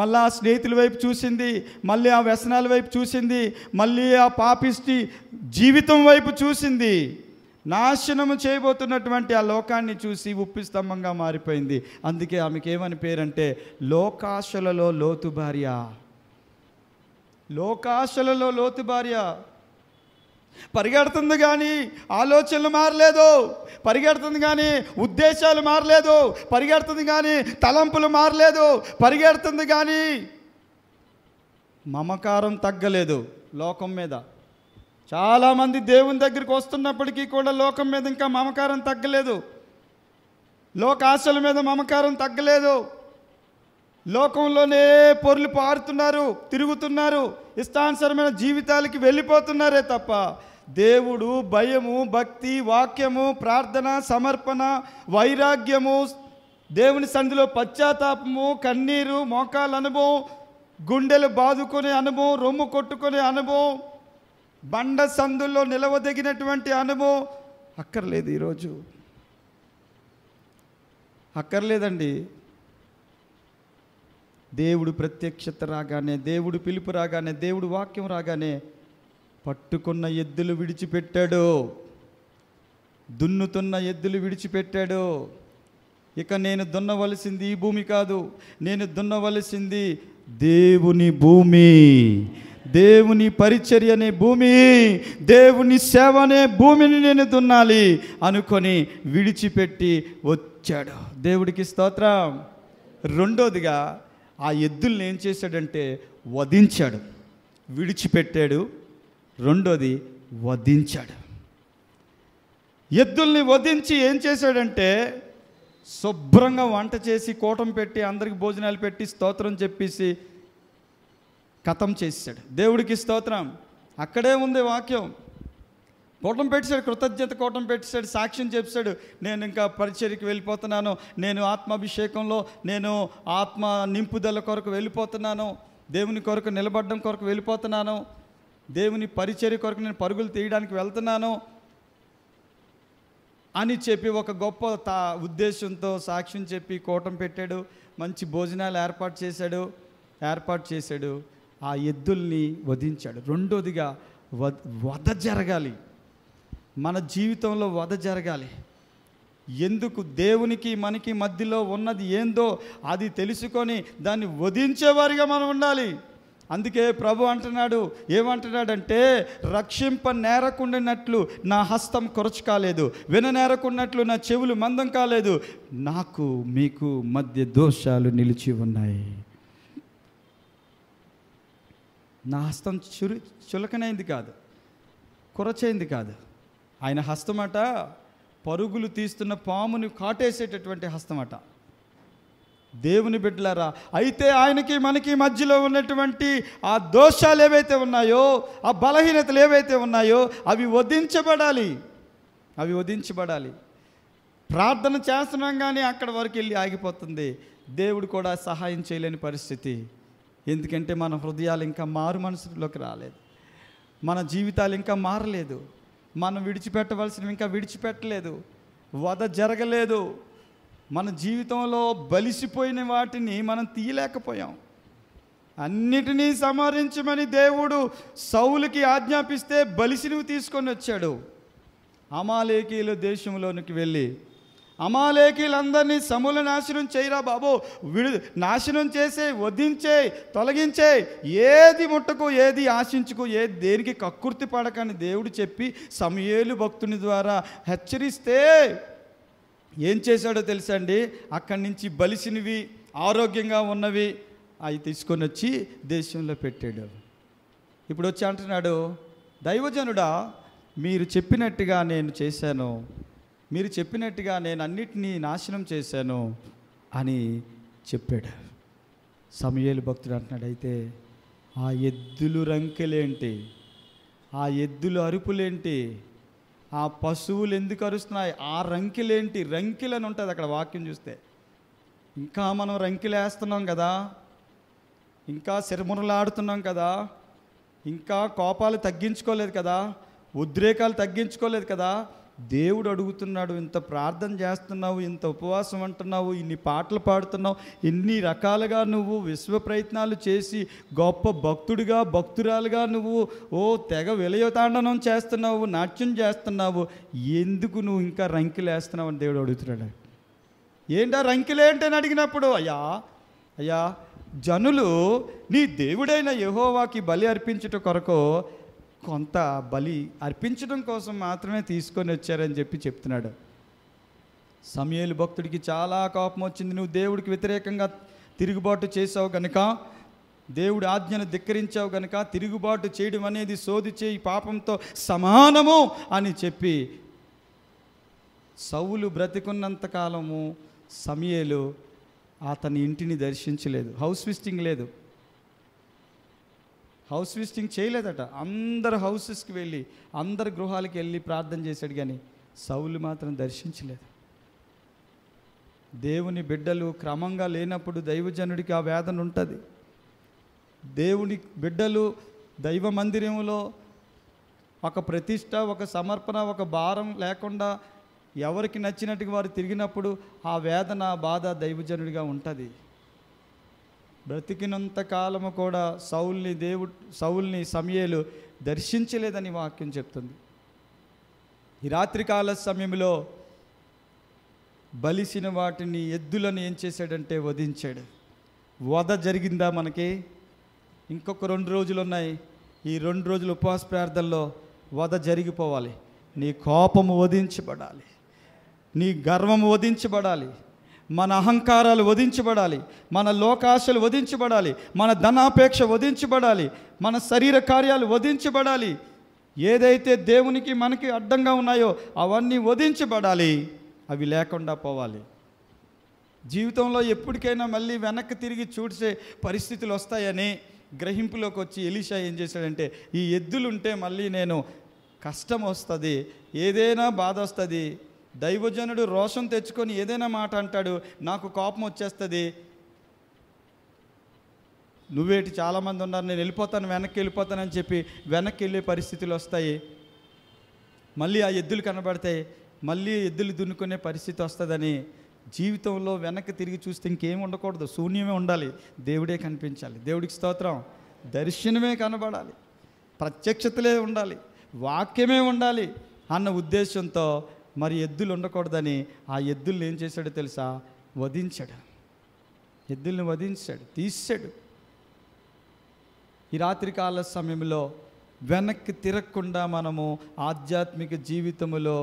మళ్ళా స్నేహితుల వైపు చూసింది మళ్ళీ ఆ వ్యసనాల వైపు చూసింది మళ్ళీ ఆ పాపిష్టి జీవితం వైపు చూసింది నాశనము చేయబోతున్నటువంటి ఆ లోకాన్ని చూసి ఉప్పి స్తంభంగా మారిపోయింది అందుకే ఆమెకేమని పేరంటే లోకాశలలో లోతు భార్య లోకాశలలో లోతు భార్య పరిగెడుతుంది కానీ ఆలోచనలు మారలేదు పరిగెడుతుంది కానీ ఉద్దేశాలు మారలేదు పరిగెడుతుంది కానీ తలంపులు మారలేదు పరిగెడుతుంది కానీ మమకారం తగ్గలేదు లోకం మీద చాలామంది దేవుని దగ్గరికి వస్తున్నప్పటికీ కూడా లోకం మీద ఇంకా మమకారం తగ్గలేదు లోకాశల మీద మమకారం తగ్గలేదు లోకంలోనే పొరులు పారుతున్నారు తిరుగుతున్నారు ఇష్టానుసరమైన జీవితాలకి వెళ్ళిపోతున్నారే తప్ప దేవుడు భయము భక్తి వాక్యము ప్రార్థన సమర్పణ వైరాగ్యము దేవుని సంధిలో పశ్చాత్తాపము కన్నీరు మోకాల అనుభవం గుండెలు బాదుకునే అనుభవం రొమ్ము కొట్టుకునే అనుభవం బండ సందుల్లో నిలవదగినటువంటి అనుభవం అక్కర్లేదు ఈరోజు అక్కర్లేదండి దేవుడు ప్రత్యక్షత రాగానే దేవుడు పిలుపు రాగానే దేవుడు వాక్యం రాగానే పట్టుకున్న ఎద్దులు విడిచిపెట్టాడు దున్నుతున్న ఎద్దులు విడిచిపెట్టాడు ఇక నేను దున్నవలసింది ఈ భూమి కాదు నేను దున్నవలసింది దేవుని భూమి దేవుని పరిచర్య అనే భూమి దేవుని సేవ అనే భూమిని నేను దున్నాలి అనుకొని విడిచిపెట్టి వచ్చాడు దేవుడికి స్తోత్రం రెండోదిగా ఆ ఎద్దుల్ని ఏం చేశాడంటే వధించాడు విడిచిపెట్టాడు రెండోది వధించాడు ఎద్దుల్ని వధించి ఏం చేశాడంటే శుభ్రంగా వంట చేసి కూటం పెట్టి అందరికి భోజనాలు పెట్టి స్తోత్రం చెప్పేసి కథం చేశాడు దేవుడికి స్తోత్రం అక్కడే ఉంది వాక్యం కూటం పెట్టాడు కృతజ్ఞత కూటం పెట్టాడు సాక్ష్యం చెప్పాడు నేను ఇంకా పరిచర్కి వెళ్ళిపోతున్నాను నేను ఆత్మాభిషేకంలో నేను ఆత్మ నింపుదల కొరకు వెళ్ళిపోతున్నాను దేవుని కొరకు నిలబడడం కొరకు వెళ్ళిపోతున్నాను దేవుని పరిచర్య కొరకు నేను పరుగులు తీయడానికి వెళ్తున్నాను అని చెప్పి ఒక గొప్ప తా ఉద్దేశంతో సాక్ష్యం చెప్పి కూటం పెట్టాడు మంచి భోజనాలు ఏర్పాటు చేశాడు ఏర్పాటు చేశాడు ఆ ఎద్దుల్ని వధించాడు రెండోదిగా వధ జరగాలి మన జీవితంలో వధ జరగాలి ఎందుకు దేవునికి మనకి మధ్యలో ఉన్నది ఏందో అది తెలుసుకొని దాన్ని వధించేవారిగా మనం ఉండాలి అందుకే ప్రభు అంటున్నాడు ఏమంటున్నాడంటే రక్షింప నేరకుండినట్లు నా హస్తం కొరచు కాలేదు విననేరకున్నట్లు నా చెవులు మందం కాలేదు నాకు మీకు మధ్య దోషాలు నిలిచి ఉన్నాయి నా హస్తం చురు చులకనైంది కాదు కొరచైంది కాదు ఆయన హస్తమట పరుగులు తీస్తున్న పాముని కాటేసేటటువంటి హస్తమట దేవుని బిడ్డలారా అయితే ఆయనకి మనకి మధ్యలో ఉన్నటువంటి ఆ దోషాలు ఏవైతే ఉన్నాయో ఆ బలహీనతలు ఏవైతే ఉన్నాయో అవి వధించబడాలి అవి వధించబడాలి ప్రార్థన చేస్తున్నాం కానీ అక్కడ వరకు వెళ్ళి ఆగిపోతుంది దేవుడు కూడా సహాయం చేయలేని పరిస్థితి ఎందుకంటే మన హృదయాలు ఇంకా మారు మనసులోకి రాలేదు మన జీవితాలు ఇంకా మారలేదు మనం విడిచిపెట్టవలసినవి ఇంకా విడిచిపెట్టలేదు వధ జరగలేదు మన జీవితంలో బలిసిపోయిన వాటిని మనం తీయలేకపోయాం అన్నిటినీ సమరించమని దేవుడు సౌలుకి ఆజ్ఞాపిస్తే బలిసినవి తీసుకొని వచ్చాడు అమాలేకీలు దేశంలోనికి వెళ్ళి అమాలేకీలందరినీ సమూల నాశనం చేయరా బాబు విడు నాశనం చేసే వధించే తొలగించే ఏది ముట్టకు ఏది ఆశించుకు ఏ దేనికి కక్కుర్తి పడకని దేవుడు చెప్పి సమయేలు భక్తుని ద్వారా హెచ్చరిస్తే ఏం చేశాడో తెలుసండి అక్కడి నుంచి బలిసినవి ఆరోగ్యంగా ఉన్నవి అవి తీసుకొని వచ్చి దేశంలో పెట్టాడు ఇప్పుడు వచ్చి అంటున్నాడు దైవజనుడా మీరు చెప్పినట్టుగా నేను చేశాను మీరు చెప్పినట్టుగా నేను అన్నిటినీ నాశనం చేశాను అని చెప్పాడు సమయలు భక్తుడు అంటున్నాడైతే ఆ ఎద్దులు రంకెలేంటి ఆ ఎద్దులు అరుపులేంటి ఆ పశువులు ఎందుకు అరుస్తున్నాయి ఆ రంకిలేంటి రంకిలని ఉంటుంది అక్కడ వాక్యం చూస్తే ఇంకా మనం రంకిలేస్తున్నాం కదా ఇంకా సిరమురలాడుతున్నాం కదా ఇంకా కోపాలు తగ్గించుకోలేదు కదా ఉద్రేకాలు తగ్గించుకోలేదు కదా దేవుడు అడుగుతున్నాడు ఇంత ప్రార్థన చేస్తున్నావు ఇంత ఉపవాసం అంటున్నావు ఇన్ని పాటలు పాడుతున్నావు ఇన్ని రకాలుగా నువ్వు విశ్వ ప్రయత్నాలు చేసి గొప్ప భక్తుడిగా భక్తురాలుగా నువ్వు ఓ తెగ విలయతాండనం చేస్తున్నావు నాట్యం చేస్తున్నావు ఎందుకు నువ్వు ఇంకా రంకిలేస్తున్నావు అని దేవుడు అడుగుతున్నాడు ఏంటా రంకిలేంటని అడిగినప్పుడు అయ్యా అయ్యా జనులు నీ దేవుడైన యహోవాకి బలి అర్పించుట కొరకు కొంత బలి అర్పించడం కోసం మాత్రమే తీసుకొని వచ్చారని చెప్పి చెప్తున్నాడు సమయలు భక్తుడికి చాలా కోపం వచ్చింది నువ్వు దేవుడికి వ్యతిరేకంగా తిరుగుబాటు చేసావు గనుక దేవుడి ఆజ్ఞను ధిక్కరించావు గనుక తిరుగుబాటు చేయడం అనేది శోధి చేయి పాపంతో సమానము అని చెప్పి సవులు బ్రతికున్నంతకాలము సమయలు అతని ఇంటిని దర్శించలేదు హౌస్ విస్టింగ్ లేదు హౌస్ విజిటింగ్ చేయలేదట అందరు హౌసెస్కి వెళ్ళి అందరు గృహాలకి వెళ్ళి ప్రార్థన చేశాడు కానీ సౌలు మాత్రం దర్శించలేదు దేవుని బిడ్డలు క్రమంగా లేనప్పుడు దైవజనుడికి ఆ వేదన ఉంటుంది దేవుని బిడ్డలు దైవ మందిరంలో ఒక ప్రతిష్ట ఒక సమర్పణ ఒక భారం లేకుండా ఎవరికి నచ్చినట్టుగా వారు తిరిగినప్పుడు ఆ వేదన బాధ దైవజనుడిగా ఉంటుంది బ్రతికినంత కాలము కూడా సౌల్ని దేవుడు సౌల్ని సమయలు దర్శించలేదని వాక్యం చెప్తుంది ఈ రాత్రికాల సమయంలో బలిసిన వాటిని ఎద్దులను ఏం చేశాడంటే వధించాడు వధ జరిగిందా మనకి ఇంకొక రెండు రోజులు ఉన్నాయి ఈ రెండు రోజులు ఉపవాస ప్రార్థనలో వధ జరిగిపోవాలి నీ కోపము వధించబడాలి నీ గర్వము వధించబడాలి మన అహంకారాలు వధించబడాలి మన లోకాశలు వధించబడాలి మన ధనాపేక్ష వధించబడాలి మన శరీర కార్యాలు వధించబడాలి ఏదైతే దేవునికి మనకి అడ్డంగా ఉన్నాయో అవన్నీ వధించబడాలి అవి లేకుండా పోవాలి జీవితంలో ఎప్పటికైనా మళ్ళీ వెనక్కి తిరిగి చూసే పరిస్థితులు వస్తాయని గ్రహింపులోకి వచ్చి ఎలీషా ఏం చేశాడంటే ఈ ఎద్దులుంటే మళ్ళీ నేను కష్టం వస్తుంది ఏదైనా బాధ వస్తుంది దైవజనుడు రోషం తెచ్చుకొని ఏదైనా మాట అంటాడు నాకు కోపం వచ్చేస్తుంది నువ్వేటి చాలామంది ఉన్నారు నేను వెళ్ళిపోతాను వెనక్కి వెళ్ళిపోతానని చెప్పి వెనక్కి వెళ్ళే పరిస్థితులు వస్తాయి మళ్ళీ ఆ ఎద్దులు కనబడతాయి మళ్ళీ ఎద్దులు దున్నుకునే పరిస్థితి వస్తుందని జీవితంలో వెనక్కి తిరిగి చూస్తే ఇంకేం ఉండకూడదు శూన్యమే ఉండాలి దేవుడే కనిపించాలి దేవుడికి స్తోత్రం దర్శనమే కనబడాలి ప్రత్యక్షతలే ఉండాలి వాక్యమే ఉండాలి అన్న ఉద్దేశంతో మరి ఎద్దులు ఉండకూడదని ఆ ఎద్దుల్ని ఏం చేశాడో తెలుసా వధించాడు ఎద్దుల్ని వధించాడు తీసాడు ఈ రాత్రికాల సమయంలో వెనక్కి తిరగకుండా మనము ఆధ్యాత్మిక జీవితంలో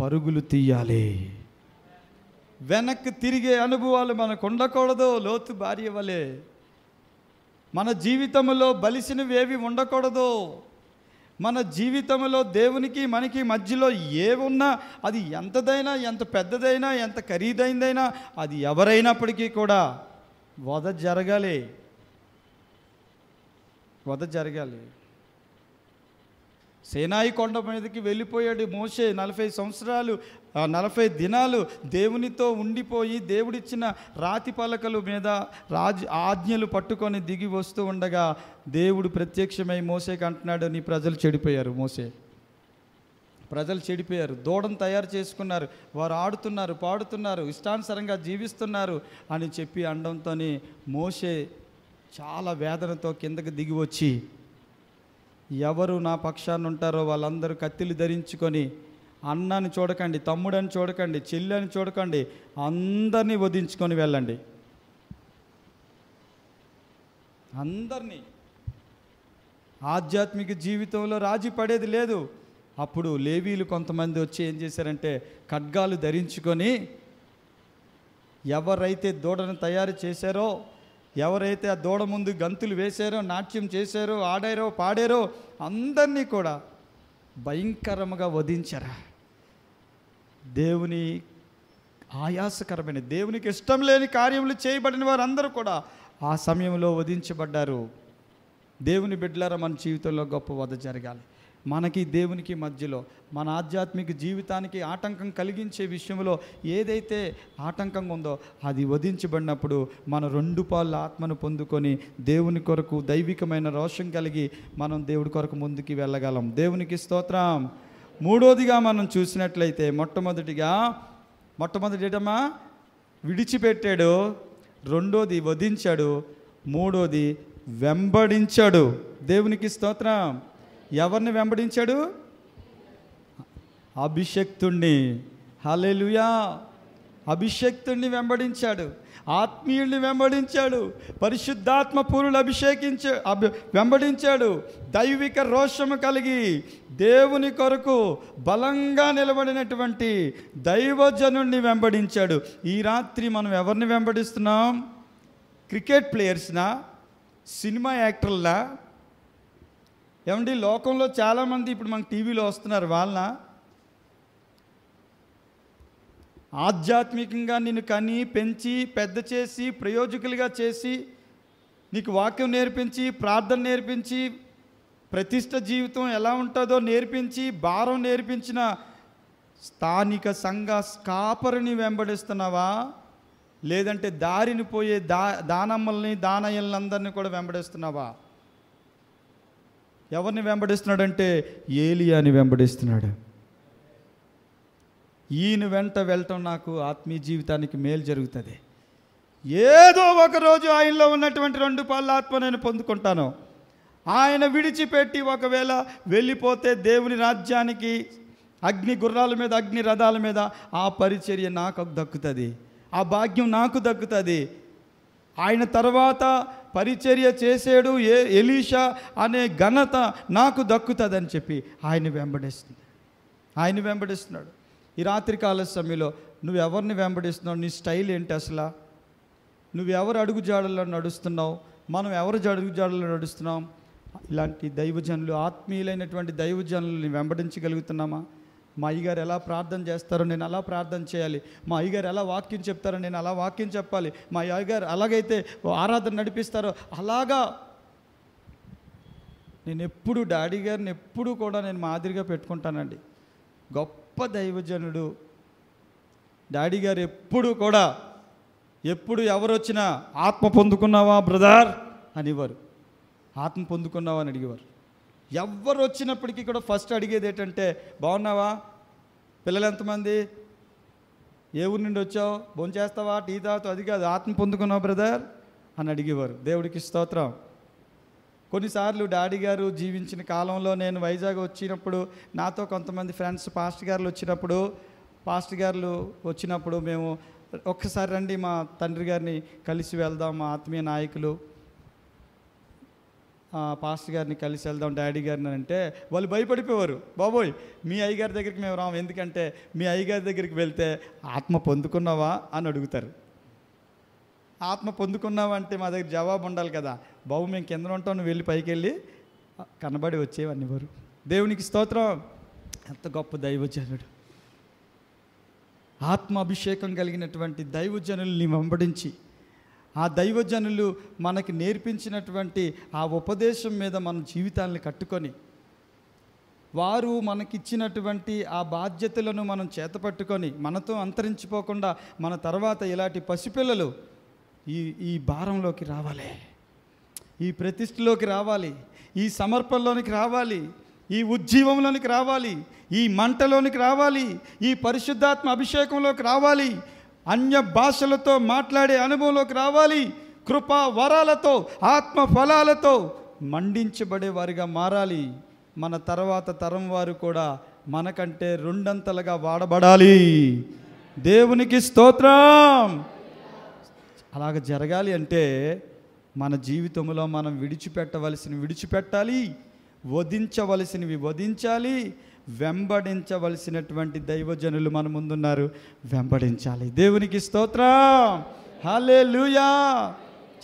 పరుగులు తీయాలి వెనక్కి తిరిగే అనుభవాలు మనకు ఉండకూడదు లోతు భార్య వలె మన జీవితంలో బలిసినవి ఏవి ఉండకూడదు మన జీవితంలో దేవునికి మనకి మధ్యలో ఏమున్నా అది ఎంతదైనా ఎంత పెద్దదైనా ఎంత ఖరీదైందైనా అది ఎవరైనప్పటికీ కూడా వద జరగాలి వద జరగాలి సేనాయి కొండ మీదకి వెళ్ళిపోయాడు మోసే నలభై సంవత్సరాలు నలభై దినాలు దేవునితో ఉండిపోయి దేవుడిచ్చిన రాతి పలకలు మీద రాజ్ ఆజ్ఞలు పట్టుకొని దిగి వస్తూ ఉండగా దేవుడు ప్రత్యక్షమై మోసేకి అంటున్నాడు నీ ప్రజలు చెడిపోయారు మోసే ప్రజలు చెడిపోయారు దూడను తయారు చేసుకున్నారు వారు ఆడుతున్నారు పాడుతున్నారు ఇష్టానుసరంగా జీవిస్తున్నారు అని చెప్పి అండంతో మోసే చాలా వేదనతో కిందకి దిగి వచ్చి ఎవరు నా పక్షాన్ని ఉంటారో వాళ్ళందరూ కత్తిలు ధరించుకొని అన్నని చూడకండి తమ్ముడని చూడకండి చెల్లి అని చూడకండి అందరినీ వధించుకొని వెళ్ళండి అందరినీ ఆధ్యాత్మిక జీవితంలో రాజీ పడేది లేదు అప్పుడు లేవీలు కొంతమంది వచ్చి ఏం చేశారంటే ఖడ్గాలు ధరించుకొని ఎవరైతే దూడను తయారు చేశారో ఎవరైతే ఆ దూడ ముందు గంతులు వేశారో నాట్యం చేశారో ఆడారో పాడారో అందరినీ కూడా భయంకరముగా వధించారా దేవుని ఆయాసకరమైన దేవునికి ఇష్టం లేని కార్యములు చేయబడిన వారందరూ కూడా ఆ సమయంలో వధించబడ్డారు దేవుని బిడ్డలారా మన జీవితంలో గొప్ప వధ జరగాలి మనకి దేవునికి మధ్యలో మన ఆధ్యాత్మిక జీవితానికి ఆటంకం కలిగించే విషయంలో ఏదైతే ఆటంకంగా ఉందో అది వధించబడినప్పుడు మన రెండు పాళ్ళ ఆత్మను పొందుకొని దేవుని కొరకు దైవికమైన రోషం కలిగి మనం దేవుడి కొరకు ముందుకి వెళ్ళగలం దేవునికి స్తోత్రం మూడోదిగా మనం చూసినట్లయితే మొట్టమొదటిగా మొట్టమొదటిటమా విడిచిపెట్టాడు రెండోది వధించాడు మూడోది వెంబడించాడు దేవునికి స్తోత్రం ఎవరిని వెంబడించాడు అభిషక్తుణ్ణి హలెలుయా అభిషక్తుణ్ణి వెంబడించాడు ఆత్మీయుల్ని వెంబడించాడు పరిశుద్ధాత్మ పూరులు అభిషేకించ వెంబడించాడు దైవిక రోషము కలిగి దేవుని కొరకు బలంగా నిలబడినటువంటి దైవజనుణ్ణి వెంబడించాడు ఈ రాత్రి మనం ఎవరిని వెంబడిస్తున్నాం క్రికెట్ ప్లేయర్స్నా సినిమా యాక్టర్లా ఏమండి లోకంలో చాలామంది ఇప్పుడు మనకు టీవీలో వస్తున్నారు వాళ్ళ ఆధ్యాత్మికంగా నిన్ను కని పెంచి పెద్ద చేసి ప్రయోజకులుగా చేసి నీకు వాక్యం నేర్పించి ప్రార్థన నేర్పించి ప్రతిష్ట జీవితం ఎలా ఉంటుందో నేర్పించి భారం నేర్పించిన స్థానిక సంఘ స్కాపరిని వెంబడిస్తున్నావా లేదంటే దారిని పోయే దా దానమ్మల్ని అందరినీ కూడా వెంబడిస్తున్నావా ఎవరిని వెంబడిస్తున్నాడంటే ఏలియాని వెంబడిస్తున్నాడు ఈయన వెంట వెళ్ళటం నాకు ఆత్మీయ జీవితానికి మేలు జరుగుతుంది ఏదో ఒకరోజు ఆయనలో ఉన్నటువంటి రెండు పాళ్ళ ఆత్మ నేను పొందుకుంటాను ఆయన విడిచిపెట్టి ఒకవేళ వెళ్ళిపోతే దేవుని రాజ్యానికి అగ్ని గుర్రాల మీద అగ్ని రథాల మీద ఆ పరిచర్య నాకు దక్కుతుంది ఆ భాగ్యం నాకు దక్కుతుంది ఆయన తర్వాత పరిచర్య చేసేడు ఏ ఎలీషా అనే ఘనత నాకు దక్కుతుందని చెప్పి ఆయన వెంబడిస్తుంది ఆయన వెంబడిస్తున్నాడు ఈ రాత్రికాల సమయంలో నువ్వు ఎవరిని వెంబడిస్తున్నావు నీ స్టైల్ ఏంటి అసలు నువ్వు ఎవరు అడుగు జాడల్లో నడుస్తున్నావు మనం ఎవరు అడుగు జాడల్లో నడుస్తున్నాం ఇలాంటి దైవజనులు ఆత్మీయులైనటువంటి దైవజనులని వెంబడించగలుగుతున్నామా మా అయ్యగారు ఎలా ప్రార్థన చేస్తారో నేను అలా ప్రార్థన చేయాలి మా అయ్యగారు ఎలా వాక్యం చెప్తారో నేను అలా వాక్యం చెప్పాలి మా అయ్యగారు అలాగైతే ఆరాధన నడిపిస్తారో అలాగా నేను ఎప్పుడు డాడీ గారిని ఎప్పుడు కూడా నేను మాదిరిగా పెట్టుకుంటానండి గొప్ప గొప్ప దైవజనుడు డాడీ గారు ఎప్పుడు కూడా ఎప్పుడు ఎవరు వచ్చినా ఆత్మ పొందుకున్నావా బ్రదర్ అనేవారు ఆత్మ పొందుకున్నావా అని అడిగేవారు ఎవరు వచ్చినప్పటికీ కూడా ఫస్ట్ అడిగేది ఏంటంటే బాగున్నావా పిల్లలు ఎంతమంది ఏ ఊరి నుండి వచ్చావు భోంచేస్తావా టీ తాగుతావు అది కాదు ఆత్మ పొందుకున్నావు బ్రదర్ అని అడిగేవారు దేవుడికి స్తోత్రం కొన్నిసార్లు డాడీ గారు జీవించిన కాలంలో నేను వైజాగ్ వచ్చినప్పుడు నాతో కొంతమంది ఫ్రెండ్స్ పాస్ట్ గారులు వచ్చినప్పుడు పాస్ట్ గారులు వచ్చినప్పుడు మేము ఒక్కసారి రండి మా తండ్రి గారిని కలిసి వెళ్దాం మా ఆత్మీయ నాయకులు పాస్ట్ గారిని కలిసి వెళ్దాం డాడీ గారిని అంటే వాళ్ళు భయపడిపోయారు బాబోయ్ మీ అయ్యగారి దగ్గరికి మేము రాము ఎందుకంటే మీ అయ్యగారి దగ్గరికి వెళ్తే ఆత్మ పొందుకున్నావా అని అడుగుతారు ఆత్మ పొందుకున్నావంటే మా దగ్గర జవాబు ఉండాలి కదా బాబు మేము కింద ఉంటాం నువ్వు వెళ్ళి పైకి వెళ్ళి కనబడి వచ్చేవన్నీ వారు దేవునికి స్తోత్రం ఎంత గొప్ప దైవజనుడు ఆత్మాభిషేకం కలిగినటువంటి దైవజనుల్ని వెంబడించి ఆ దైవజనులు మనకి నేర్పించినటువంటి ఆ ఉపదేశం మీద మన జీవితాలను కట్టుకొని వారు మనకిచ్చినటువంటి ఆ బాధ్యతలను మనం చేతపట్టుకొని మనతో అంతరించిపోకుండా మన తర్వాత ఇలాంటి పసిపిల్లలు ఈ ఈ భారంలోకి రావాలి ఈ ప్రతిష్టలోకి రావాలి ఈ సమర్పణలోనికి రావాలి ఈ ఉజ్జీవంలోనికి రావాలి ఈ మంటలోనికి రావాలి ఈ పరిశుద్ధాత్మ అభిషేకంలోకి రావాలి అన్య భాషలతో మాట్లాడే అనుభవంలోకి రావాలి కృపా వరాలతో ఆత్మ ఫలాలతో మండించబడే వారిగా మారాలి మన తర్వాత తరం వారు కూడా మనకంటే రెండంతలుగా వాడబడాలి దేవునికి స్తోత్రం అలాగ జరగాలి అంటే మన జీవితంలో మనం విడిచిపెట్టవలసినవి విడిచిపెట్టాలి వధించవలసినవి వధించాలి వెంబడించవలసినటువంటి దైవజనులు మన ముందున్నారు వెంబడించాలి దేవునికి స్తోత్రం హాలే లూయా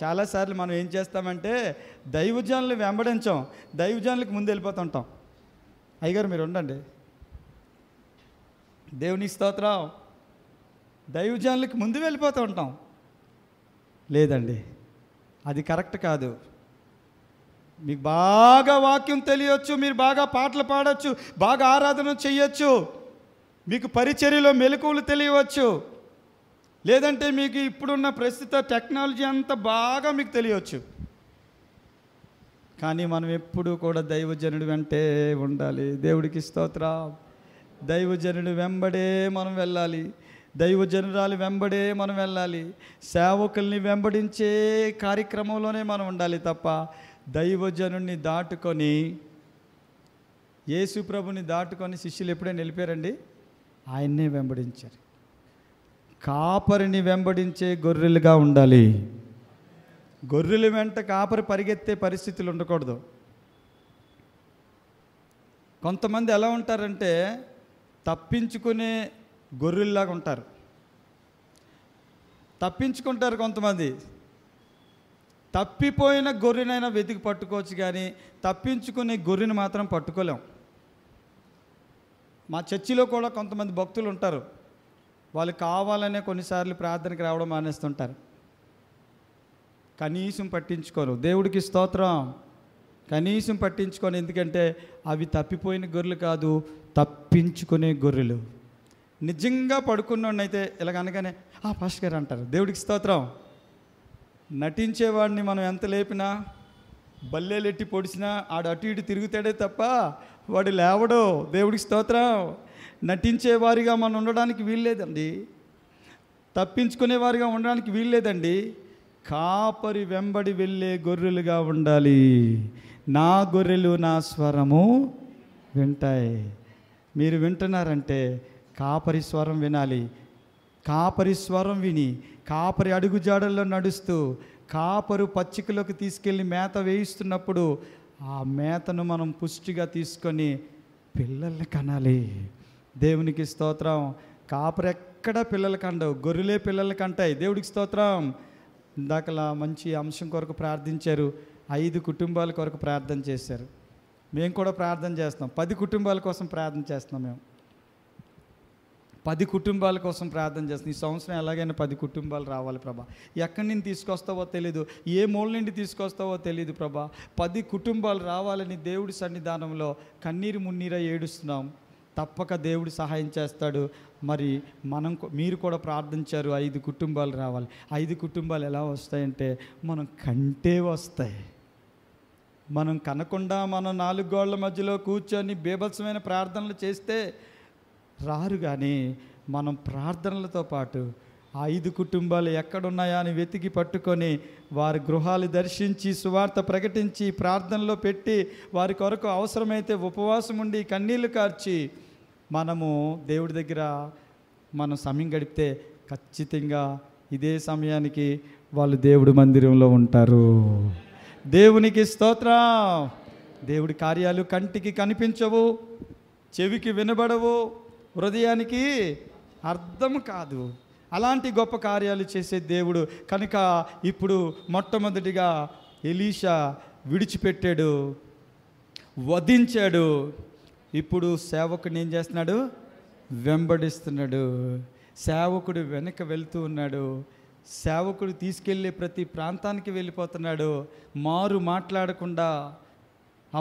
చాలాసార్లు మనం ఏం చేస్తామంటే దైవజనులు వెంబడించాం దైవజనులకు ముందు వెళ్ళిపోతుంటాం అయ్యగారు మీరు ఉండండి దేవుని స్తోత్రం దైవజనులకు ముందు వెళ్ళిపోతూ ఉంటాం లేదండి అది కరెక్ట్ కాదు మీకు బాగా వాక్యం తెలియచ్చు మీరు బాగా పాటలు పాడచ్చు బాగా ఆరాధన చెయ్యొచ్చు మీకు పరిచర్యలో మెలకువలు తెలియవచ్చు లేదంటే మీకు ఇప్పుడున్న ప్రస్తుత టెక్నాలజీ అంతా బాగా మీకు తెలియవచ్చు కానీ మనం ఎప్పుడూ కూడా దైవజనుడు వెంటే ఉండాలి దేవుడికి స్తోత్ర దైవజనుడు వెంబడే మనం వెళ్ళాలి దైవ జనరాలు వెంబడే మనం వెళ్ళాలి సేవకుల్ని వెంబడించే కార్యక్రమంలోనే మనం ఉండాలి తప్ప దైవజనుని దాటుకొని యేసు ప్రభుని దాటుకొని శిష్యులు ఎప్పుడైనా నిలిపారండి ఆయన్నే వెంబడించారు కాపరిని వెంబడించే గొర్రెలుగా ఉండాలి గొర్రెలు వెంట కాపరి పరిగెత్తే పరిస్థితులు ఉండకూడదు కొంతమంది ఎలా ఉంటారంటే తప్పించుకునే గొర్రెల్లాగా ఉంటారు తప్పించుకుంటారు కొంతమంది తప్పిపోయిన గొర్రెనైనా వెతికి పట్టుకోవచ్చు కానీ తప్పించుకునే గొర్రెని మాత్రం పట్టుకోలేం మా చర్చిలో కూడా కొంతమంది భక్తులు ఉంటారు వాళ్ళు కావాలనే కొన్నిసార్లు ప్రార్థనకి రావడం మానేస్తుంటారు కనీసం పట్టించుకోరు దేవుడికి స్తోత్రం కనీసం పట్టించుకొని ఎందుకంటే అవి తప్పిపోయిన గొర్రెలు కాదు తప్పించుకునే గొర్రెలు నిజంగా పడుకున్నోడైతే ఇలా అనగానే ఆ పాస్ట్ గారు అంటారు దేవుడికి స్తోత్రం నటించేవాడిని మనం ఎంత లేపినా బల్లేలెట్టి పొడిచినా ఆడు అటు ఇటు తిరుగుతాడే తప్ప వాడు లేవడు దేవుడికి స్తోత్రం నటించేవారిగా మనం ఉండడానికి వీల్లేదండి తప్పించుకునేవారిగా ఉండడానికి వీల్లేదండి కాపరి వెంబడి వెళ్ళే గొర్రెలుగా ఉండాలి నా గొర్రెలు నా స్వరము వింటాయి మీరు వింటున్నారంటే కాపరి స్వరం వినాలి కాపరి స్వరం విని కాపరి అడుగు జాడల్లో నడుస్తూ కాపరు పచ్చికలోకి తీసుకెళ్ళి మేత వేయిస్తున్నప్పుడు ఆ మేతను మనం పుష్టిగా తీసుకొని పిల్లల్ని కనాలి దేవునికి స్తోత్రం కాపరి ఎక్కడ పిల్లలు కండవు గొర్రెలే పిల్లలు కంటాయి దేవుడికి స్తోత్రం ఇందాకలా మంచి అంశం కొరకు ప్రార్థించారు ఐదు కుటుంబాల కొరకు ప్రార్థన చేశారు మేము కూడా ప్రార్థన చేస్తాం పది కుటుంబాల కోసం ప్రార్థన చేస్తున్నాం మేము పది కుటుంబాల కోసం ప్రార్థన చేస్తుంది ఈ సంవత్సరం ఎలాగైనా పది కుటుంబాలు రావాలి ప్రభా ఎక్కడి నుండి తీసుకొస్తావో తెలియదు ఏ మూల నుండి తీసుకొస్తావో తెలియదు ప్రభా పది కుటుంబాలు రావాలని దేవుడి సన్నిధానంలో కన్నీరు మున్నీర ఏడుస్తున్నాం తప్పక దేవుడు సహాయం చేస్తాడు మరి మనం మీరు కూడా ప్రార్థించారు ఐదు కుటుంబాలు రావాలి ఐదు కుటుంబాలు ఎలా వస్తాయంటే మనం కంటే వస్తాయి మనం కనకుండా మనం నాలుగు గోళ్ల మధ్యలో కూర్చొని బీభత్సమైన ప్రార్థనలు చేస్తే రారు కానీ మనం ప్రార్థనలతో పాటు ఆ ఐదు కుటుంబాలు ఎక్కడున్నాయా అని వెతికి పట్టుకొని వారి గృహాలు దర్శించి సువార్త ప్రకటించి ప్రార్థనలో పెట్టి వారి కొరకు అవసరమైతే ఉపవాసం ఉండి కన్నీళ్లు కార్చి మనము దేవుడి దగ్గర మనం సమయం గడిపితే ఖచ్చితంగా ఇదే సమయానికి వాళ్ళు దేవుడి మందిరంలో ఉంటారు దేవునికి స్తోత్రం దేవుడి కార్యాలు కంటికి కనిపించవు చెవికి వినబడవు హృదయానికి అర్థం కాదు అలాంటి గొప్ప కార్యాలు చేసే దేవుడు కనుక ఇప్పుడు మొట్టమొదటిగా ఎలీషా విడిచిపెట్టాడు వధించాడు ఇప్పుడు సేవకుని ఏం చేస్తున్నాడు వెంబడిస్తున్నాడు సేవకుడు వెనక వెళ్తూ ఉన్నాడు సేవకుడు తీసుకెళ్ళే ప్రతి ప్రాంతానికి వెళ్ళిపోతున్నాడు మారు మాట్లాడకుండా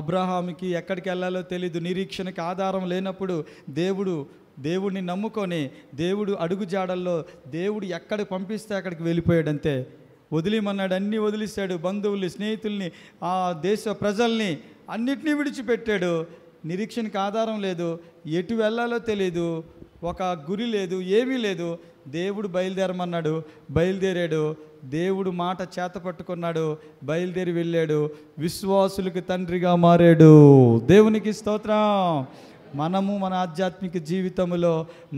అబ్రహాంకి ఎక్కడికి వెళ్ళాలో తెలీదు నిరీక్షణకి ఆధారం లేనప్పుడు దేవుడు దేవుడిని నమ్ముకొని దేవుడు అడుగు జాడల్లో దేవుడు ఎక్కడ పంపిస్తే అక్కడికి వెళ్ళిపోయాడంతే వదిలిమన్నాడు అన్నీ వదిలిస్తాడు బంధువుల్ని స్నేహితుల్ని ఆ దేశ ప్రజల్ని అన్నిటినీ విడిచిపెట్టాడు నిరీక్షణకి ఆధారం లేదు ఎటు వెళ్ళాలో తెలియదు ఒక గురి లేదు ఏమీ లేదు దేవుడు బయలుదేరమన్నాడు బయలుదేరాడు దేవుడు మాట చేత పట్టుకున్నాడు బయలుదేరి వెళ్ళాడు విశ్వాసులకు తండ్రిగా మారాడు దేవునికి స్తోత్రం మనము మన ఆధ్యాత్మిక జీవితంలో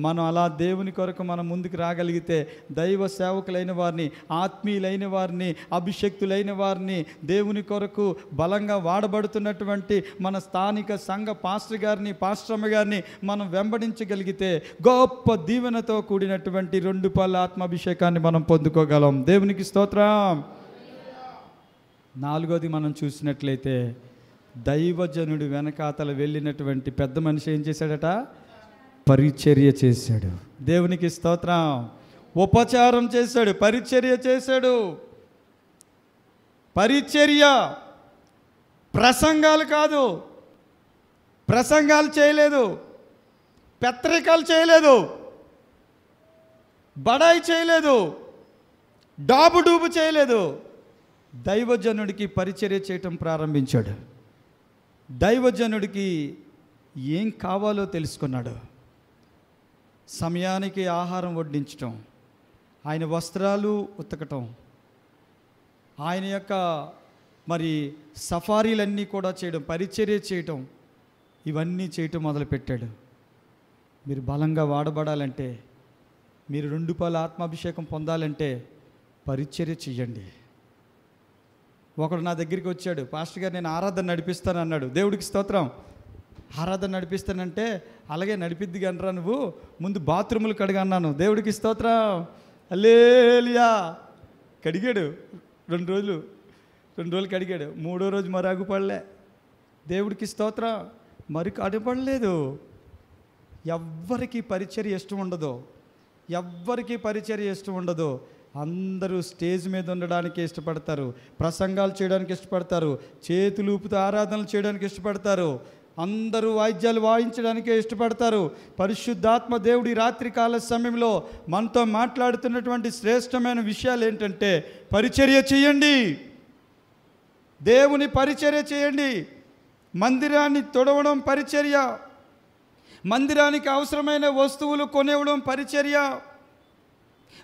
మనం అలా దేవుని కొరకు మనం ముందుకు రాగలిగితే దైవ సేవకులైన వారిని ఆత్మీయులైన వారిని అభిషక్తులైన వారిని దేవుని కొరకు బలంగా వాడబడుతున్నటువంటి మన స్థానిక సంఘ పాస్టర్ గారిని పాశ్రమ గారిని మనం వెంబడించగలిగితే గొప్ప దీవెనతో కూడినటువంటి రెండు పళ్ళ ఆత్మాభిషేకాన్ని మనం పొందుకోగలం దేవునికి స్తోత్రం నాలుగోది మనం చూసినట్లయితే దైవజనుడు వెనకాతల వెళ్ళినటువంటి పెద్ద మనిషి ఏం చేశాడట పరిచర్య చేశాడు దేవునికి స్తోత్రం ఉపచారం చేశాడు పరిచర్య చేశాడు పరిచర్య ప్రసంగాలు కాదు ప్రసంగాలు చేయలేదు పత్రికలు చేయలేదు బడాయి చేయలేదు డాబుడూబు చేయలేదు దైవజనుడికి పరిచర్య చేయటం ప్రారంభించాడు దైవజనుడికి ఏం కావాలో తెలుసుకున్నాడు సమయానికి ఆహారం వడ్డించటం ఆయన వస్త్రాలు ఉతకటం ఆయన యొక్క మరి సఫారీలన్నీ కూడా చేయడం పరిచర్య చేయటం ఇవన్నీ చేయటం మొదలుపెట్టాడు మీరు బలంగా వాడబడాలంటే మీరు రెండు పాల ఆత్మాభిషేకం పొందాలంటే పరిచర్య చేయండి ఒకడు నా దగ్గరికి వచ్చాడు పాస్టర్ గారు నేను ఆరాధన నడిపిస్తాను అన్నాడు దేవుడికి స్తోత్రం ఆరాధన నడిపిస్తానంటే అలాగే నడిపిద్ది కనరా నువ్వు ముందు బాత్రూములు కడగన్నాను దేవుడికి స్తోత్రం అల్లేలియా కడిగాడు రెండు రోజులు రెండు రోజులు కడిగాడు మూడో రోజు మరి పడలే దేవుడికి స్తోత్రం మరి అడుపడలేదు ఎవ్వరికి పరిచర్య ఇష్టం ఉండదు ఎవ్వరికి పరిచర్య ఇష్టం ఉండదు అందరూ స్టేజ్ మీద ఉండడానికి ఇష్టపడతారు ప్రసంగాలు చేయడానికి ఇష్టపడతారు చేతులు ఊపుతూ ఆరాధనలు చేయడానికి ఇష్టపడతారు అందరూ వాయిద్యాలు వాయించడానికే ఇష్టపడతారు పరిశుద్ధాత్మ దేవుడి రాత్రి కాల సమయంలో మనతో మాట్లాడుతున్నటువంటి శ్రేష్టమైన విషయాలు ఏంటంటే పరిచర్య చేయండి దేవుని పరిచర్య చేయండి మందిరాన్ని తొడవడం పరిచర్య మందిరానికి అవసరమైన వస్తువులు కొనివ్వడం పరిచర్య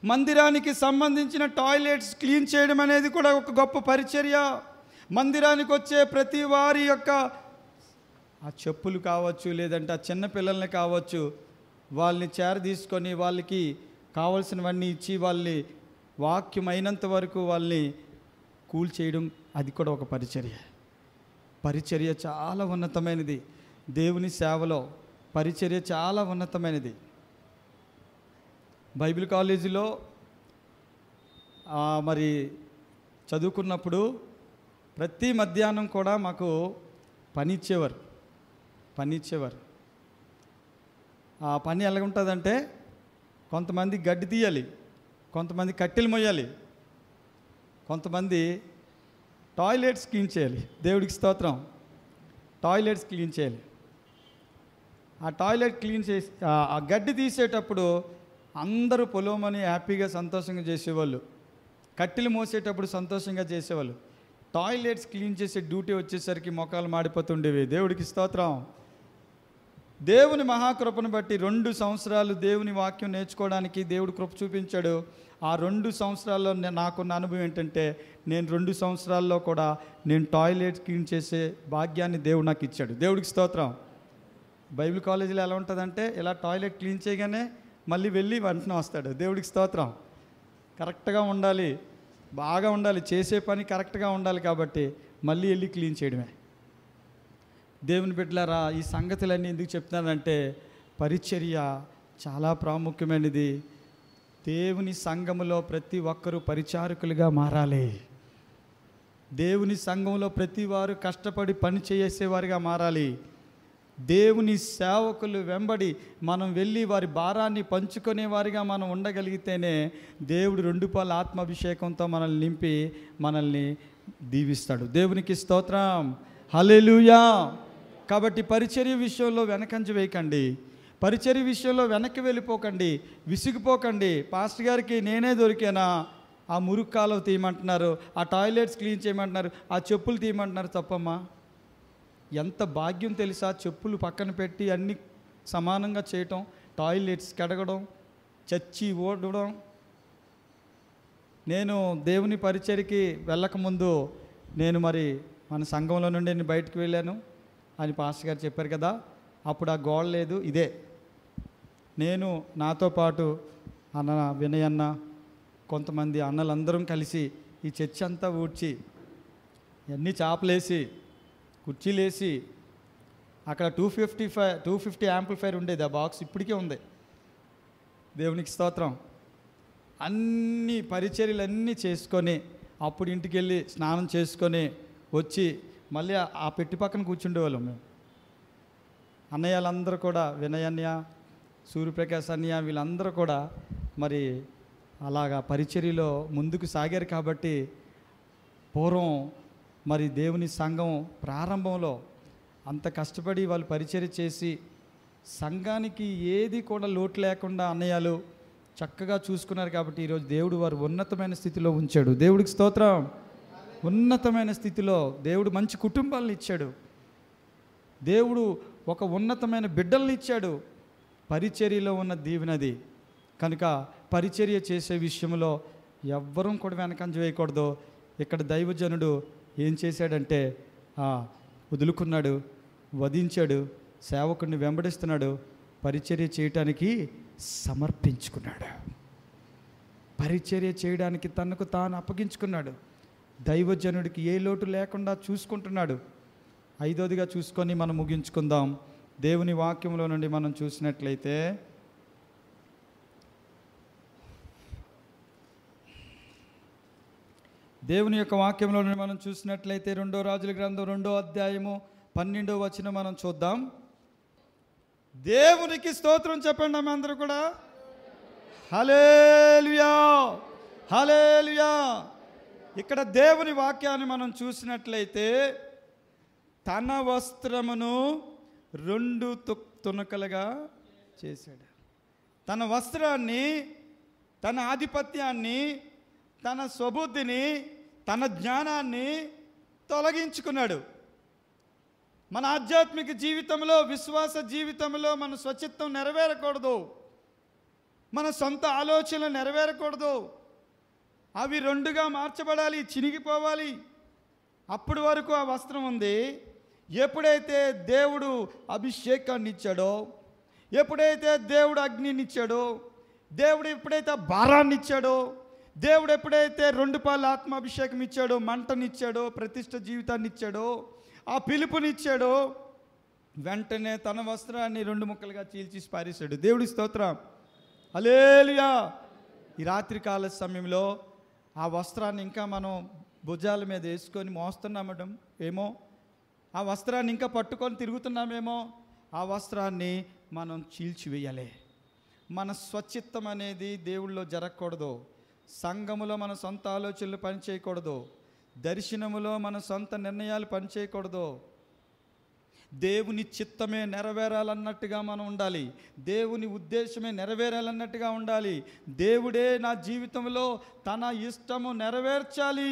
మందిరానికి సంబంధించిన టాయిలెట్స్ క్లీన్ చేయడం అనేది కూడా ఒక గొప్ప పరిచర్య మందిరానికి వచ్చే ప్రతి వారి యొక్క ఆ చెప్పులు కావచ్చు లేదంటే ఆ చిన్న పిల్లల్ని కావచ్చు వాళ్ళని చేర తీసుకొని వాళ్ళకి కావలసినవన్నీ ఇచ్చి వాళ్ళని వాక్యమైనంత వరకు వాళ్ళని కూల్ చేయడం అది కూడా ఒక పరిచర్య పరిచర్య చాలా ఉన్నతమైనది దేవుని సేవలో పరిచర్య చాలా ఉన్నతమైనది బైబిల్ కాలేజీలో మరి చదువుకున్నప్పుడు ప్రతి మధ్యాహ్నం కూడా మాకు పని ఇచ్చేవారు పని ఇచ్చేవారు ఆ పని ఎలా ఉంటుందంటే కొంతమంది గడ్డి తీయాలి కొంతమంది కట్టెలు మొయ్యాలి కొంతమంది టాయిలెట్స్ క్లీన్ చేయాలి దేవుడికి స్తోత్రం టాయిలెట్స్ క్లీన్ చేయాలి ఆ టాయిలెట్ క్లీన్ చేసి ఆ గడ్డి తీసేటప్పుడు అందరూ పొలమని హ్యాపీగా సంతోషంగా చేసేవాళ్ళు కట్టెలు మోసేటప్పుడు సంతోషంగా చేసేవాళ్ళు టాయిలెట్స్ క్లీన్ చేసే డ్యూటీ వచ్చేసరికి మొఖాలు మాడిపోతుండేవి దేవుడికి స్తోత్రం దేవుని మహాకృపను బట్టి రెండు సంవత్సరాలు దేవుని వాక్యం నేర్చుకోవడానికి దేవుడు కృప చూపించాడు ఆ రెండు సంవత్సరాల్లో నాకున్న అనుభవం ఏంటంటే నేను రెండు సంవత్సరాల్లో కూడా నేను టాయిలెట్ క్లీన్ చేసే భాగ్యాన్ని దేవుడు నాకు ఇచ్చాడు దేవుడికి స్తోత్రం బైబిల్ కాలేజీలో ఎలా ఉంటుందంటే ఇలా టాయిలెట్ క్లీన్ చేయగానే మళ్ళీ వెళ్ళి వెంటనే వస్తాడు దేవుడికి స్తోత్రం కరెక్ట్గా ఉండాలి బాగా ఉండాలి చేసే పని కరెక్ట్గా ఉండాలి కాబట్టి మళ్ళీ వెళ్ళి క్లీన్ చేయడమే దేవుని బిడ్డలారా ఈ సంగతులన్నీ ఎందుకు చెప్తున్నానంటే పరిచర్య చాలా ప్రాముఖ్యమైనది దేవుని సంఘములో ప్రతి ఒక్కరూ పరిచారకులుగా మారాలి దేవుని సంఘంలో ప్రతి వారు కష్టపడి పని చేసేవారిగా మారాలి దేవుని సేవకులు వెంబడి మనం వెళ్ళి వారి భారాన్ని పంచుకునే వారిగా మనం ఉండగలిగితేనే దేవుడు రెండు పాల ఆత్మాభిషేకంతో మనల్ని నింపి మనల్ని దీవిస్తాడు దేవునికి స్తోత్రం హలెలుయా కాబట్టి పరిచర్య విషయంలో వెనకంజ వేయకండి పరిచర్య విషయంలో వెనక్కి వెళ్ళిపోకండి విసిగిపోకండి పాస్టర్ గారికి నేనే దొరికానా ఆ మురుక్కాలు తీయమంటున్నారు ఆ టాయిలెట్స్ క్లీన్ చేయమంటున్నారు ఆ చెప్పులు తీయమంటున్నారు తప్పమ్మా ఎంత భాగ్యం తెలుసా చెప్పులు పక్కన పెట్టి అన్నీ సమానంగా చేయటం టాయిలెట్స్ కడగడం చచ్చి ఓడడం నేను దేవుని పరిచయకి వెళ్ళకముందు నేను మరి మన సంఘంలో నుండి నేను బయటకు వెళ్ళాను అని పాస్టర్ గారు చెప్పారు కదా అప్పుడు ఆ గోడ లేదు ఇదే నేను నాతో పాటు అన్న వినయన్న కొంతమంది అన్నలందరం కలిసి ఈ చర్చి అంతా ఊడ్చి ఇవన్నీ చేపలేసి కుర్చీలేసి అక్కడ two fifty five two fifty amplifier ఉండేది ఆ బాక్స్ ఇప్పటికే ఉంది దేవునికి స్తోత్రం అన్ని పరిచర్యలన్నీ చేసుకొని అప్పుడు ఇంటికి వెళ్ళి స్నానం చేసుకొని వచ్చి మళ్ళీ ఆ పెట్టి పక్కన కూర్చుండేవాళ్ళం మేము అన్నయ్యలందరూ కూడా వినయన్య అన్నయ్య సూర్యప్రకాశ్ అన్నయ్య వీళ్ళందరూ కూడా మరి అలాగా పరిచర్యలో ముందుకు సాగారు కాబట్టి పూర్వం మరి దేవుని సంఘం ప్రారంభంలో అంత కష్టపడి వాళ్ళు పరిచయం చేసి సంఘానికి ఏది కూడా లోటు లేకుండా అన్నయ్యాలు చక్కగా చూసుకున్నారు కాబట్టి ఈరోజు దేవుడు వారు ఉన్నతమైన స్థితిలో ఉంచాడు దేవుడికి స్తోత్రం ఉన్నతమైన స్థితిలో దేవుడు మంచి కుటుంబాలను ఇచ్చాడు దేవుడు ఒక ఉన్నతమైన బిడ్డల్ని ఇచ్చాడు పరిచర్యలో ఉన్న దీవెనది కనుక పరిచర్య చేసే విషయంలో ఎవ్వరూ కూడా వెనకంజ వేయకూడదు ఇక్కడ దైవజనుడు ఏం చేశాడంటే వదులుకున్నాడు వధించాడు సేవకుడిని వెంబడిస్తున్నాడు పరిచర్య చేయటానికి సమర్పించుకున్నాడు పరిచర్య చేయడానికి తనకు తాను అప్పగించుకున్నాడు దైవజనుడికి ఏ లోటు లేకుండా చూసుకుంటున్నాడు ఐదోదిగా చూసుకొని మనం ముగించుకుందాం దేవుని వాక్యంలో నుండి మనం చూసినట్లయితే దేవుని యొక్క వాక్యంలో మనం చూసినట్లయితే రెండో రాజుల గ్రంథం రెండో అధ్యాయము పన్నెండో వచ్చిన మనం చూద్దాం దేవునికి స్తోత్రం చెప్పండి అమ్మ అందరూ కూడా హలేలుయా హలేలుయా ఇక్కడ దేవుని వాక్యాన్ని మనం చూసినట్లయితే తన వస్త్రమును రెండు తు తునకలుగా చేశాడు తన వస్త్రాన్ని తన ఆధిపత్యాన్ని తన స్వబుద్ధిని తన జ్ఞానాన్ని తొలగించుకున్నాడు మన ఆధ్యాత్మిక జీవితంలో విశ్వాస జీవితంలో మన స్వచ్ఛత్వం నెరవేరకూడదు మన సొంత ఆలోచనలు నెరవేరకూడదు అవి రెండుగా మార్చబడాలి చినిగిపోవాలి అప్పటి వరకు ఆ వస్త్రం ఉంది ఎప్పుడైతే దేవుడు అభిషేకాన్ని ఇచ్చాడో ఎప్పుడైతే దేవుడు అగ్నినిచ్చాడో దేవుడు ఎప్పుడైతే భారాన్ని ఇచ్చాడో దేవుడు ఎప్పుడైతే రెండు పాలు ఆత్మాభిషేకం ఇచ్చాడో మంటనిచ్చాడో ప్రతిష్ట జీవితాన్ని ఇచ్చాడో ఆ పిలుపునిచ్చాడో వెంటనే తన వస్త్రాన్ని రెండు ముక్కలుగా చీల్చి పారేశాడు దేవుడి స్తోత్రం అలేలుయా ఈ రాత్రికాల సమయంలో ఆ వస్త్రాన్ని ఇంకా మనం భుజాల మీద వేసుకొని మోస్తున్నామడం ఏమో ఆ వస్త్రాన్ని ఇంకా పట్టుకొని తిరుగుతున్నామేమో ఆ వస్త్రాన్ని మనం చీల్చివేయాలి మన స్వచ్ఛిత్తం అనేది దేవుళ్ళో జరగకూడదు సంఘములో మన సొంత ఆలోచనలు పనిచేయకూడదు దర్శనములో మన సొంత నిర్ణయాలు పనిచేయకూడదు దేవుని చిత్తమే నెరవేరాలన్నట్టుగా మనం ఉండాలి దేవుని ఉద్దేశమే నెరవేరాలన్నట్టుగా ఉండాలి దేవుడే నా జీవితంలో తన ఇష్టము నెరవేర్చాలి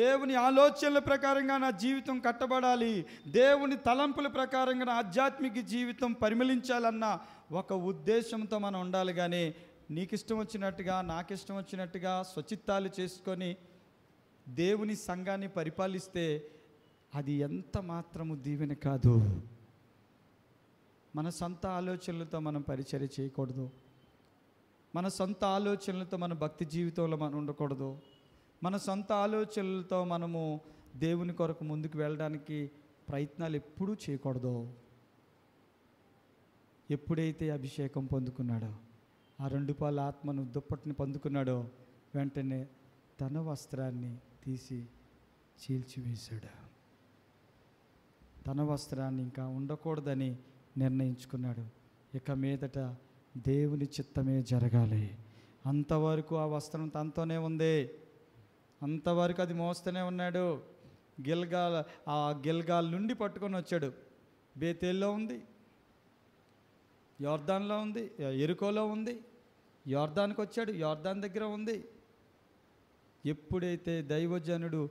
దేవుని ఆలోచనల ప్రకారంగా నా జీవితం కట్టబడాలి దేవుని తలంపుల ప్రకారంగా నా ఆధ్యాత్మిక జీవితం పరిమళించాలన్న ఒక ఉద్దేశంతో మనం ఉండాలి కానీ నీకు ఇష్టం వచ్చినట్టుగా నాకు ఇష్టం వచ్చినట్టుగా స్వచిత్తాలు చేసుకొని దేవుని సంఘాన్ని పరిపాలిస్తే అది ఎంత మాత్రము దీవెన కాదు మన సొంత ఆలోచనలతో మనం పరిచర్య చేయకూడదు మన సొంత ఆలోచనలతో మన భక్తి జీవితంలో మనం ఉండకూడదు మన సొంత ఆలోచనలతో మనము దేవుని కొరకు ముందుకు వెళ్ళడానికి ప్రయత్నాలు ఎప్పుడూ చేయకూడదు ఎప్పుడైతే అభిషేకం పొందుకున్నాడో ఆ రెండు పాల ఆత్మను దుప్పటిని పొందుకున్నాడో వెంటనే తన వస్త్రాన్ని తీసి చీల్చివేశాడు తన వస్త్రాన్ని ఇంకా ఉండకూడదని నిర్ణయించుకున్నాడు ఇక మీదట దేవుని చిత్తమే జరగాలి అంతవరకు ఆ వస్త్రం తనతోనే ఉంది అంతవరకు అది మోస్తూనే ఉన్నాడు గిల్గాల్ ఆ గిల్గాల్ నుండి పట్టుకొని వచ్చాడు బేతేల్లో ఉంది యోర్దాన్లో ఉంది ఎరుకోలో ఉంది యోర్ధానికి వచ్చాడు యోర్ధాన్ దగ్గర ఉంది ఎప్పుడైతే దైవజనుడు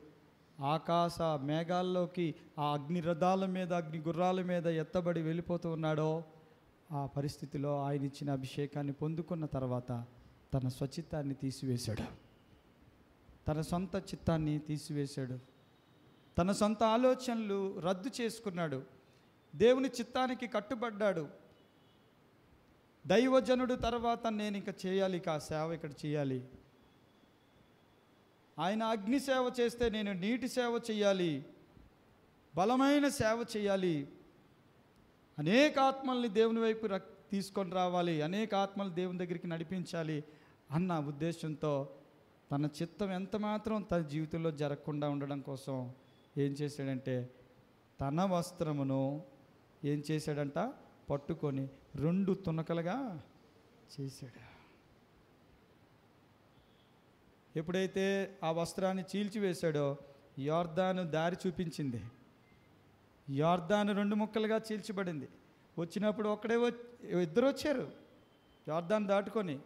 ఆకాశ మేఘాల్లోకి ఆ అగ్ని రథాల మీద అగ్ని గుర్రాల మీద ఎత్తబడి వెళ్ళిపోతూ ఉన్నాడో ఆ పరిస్థితిలో ఆయన ఇచ్చిన అభిషేకాన్ని పొందుకున్న తర్వాత తన స్వచిత్తాన్ని తీసివేశాడు తన సొంత చిత్తాన్ని తీసివేశాడు తన సొంత ఆలోచనలు రద్దు చేసుకున్నాడు దేవుని చిత్తానికి కట్టుబడ్డాడు దైవజనుడు తర్వాత నేను ఇంకా చేయాలి ఇక సేవ ఇక్కడ చేయాలి ఆయన అగ్ని సేవ చేస్తే నేను నీటి సేవ చేయాలి బలమైన సేవ చేయాలి అనేక ఆత్మల్ని దేవుని వైపు తీసుకొని రావాలి అనేక ఆత్మలు దేవుని దగ్గరికి నడిపించాలి అన్న ఉద్దేశంతో తన చిత్తం ఎంత మాత్రం తన జీవితంలో జరగకుండా ఉండడం కోసం ఏం చేశాడంటే తన వస్త్రమును ఏం చేశాడంట పట్టుకొని రెండు తునకలుగా చేశాడు ఎప్పుడైతే ఆ వస్త్రాన్ని చీల్చివేశాడో యోర్దాను దారి చూపించింది యోర్దాను రెండు ముక్కలుగా చీల్చిబడింది వచ్చినప్పుడు ఒక్కడే ఇద్దరు వచ్చారు యోర్దాను దాటుకొని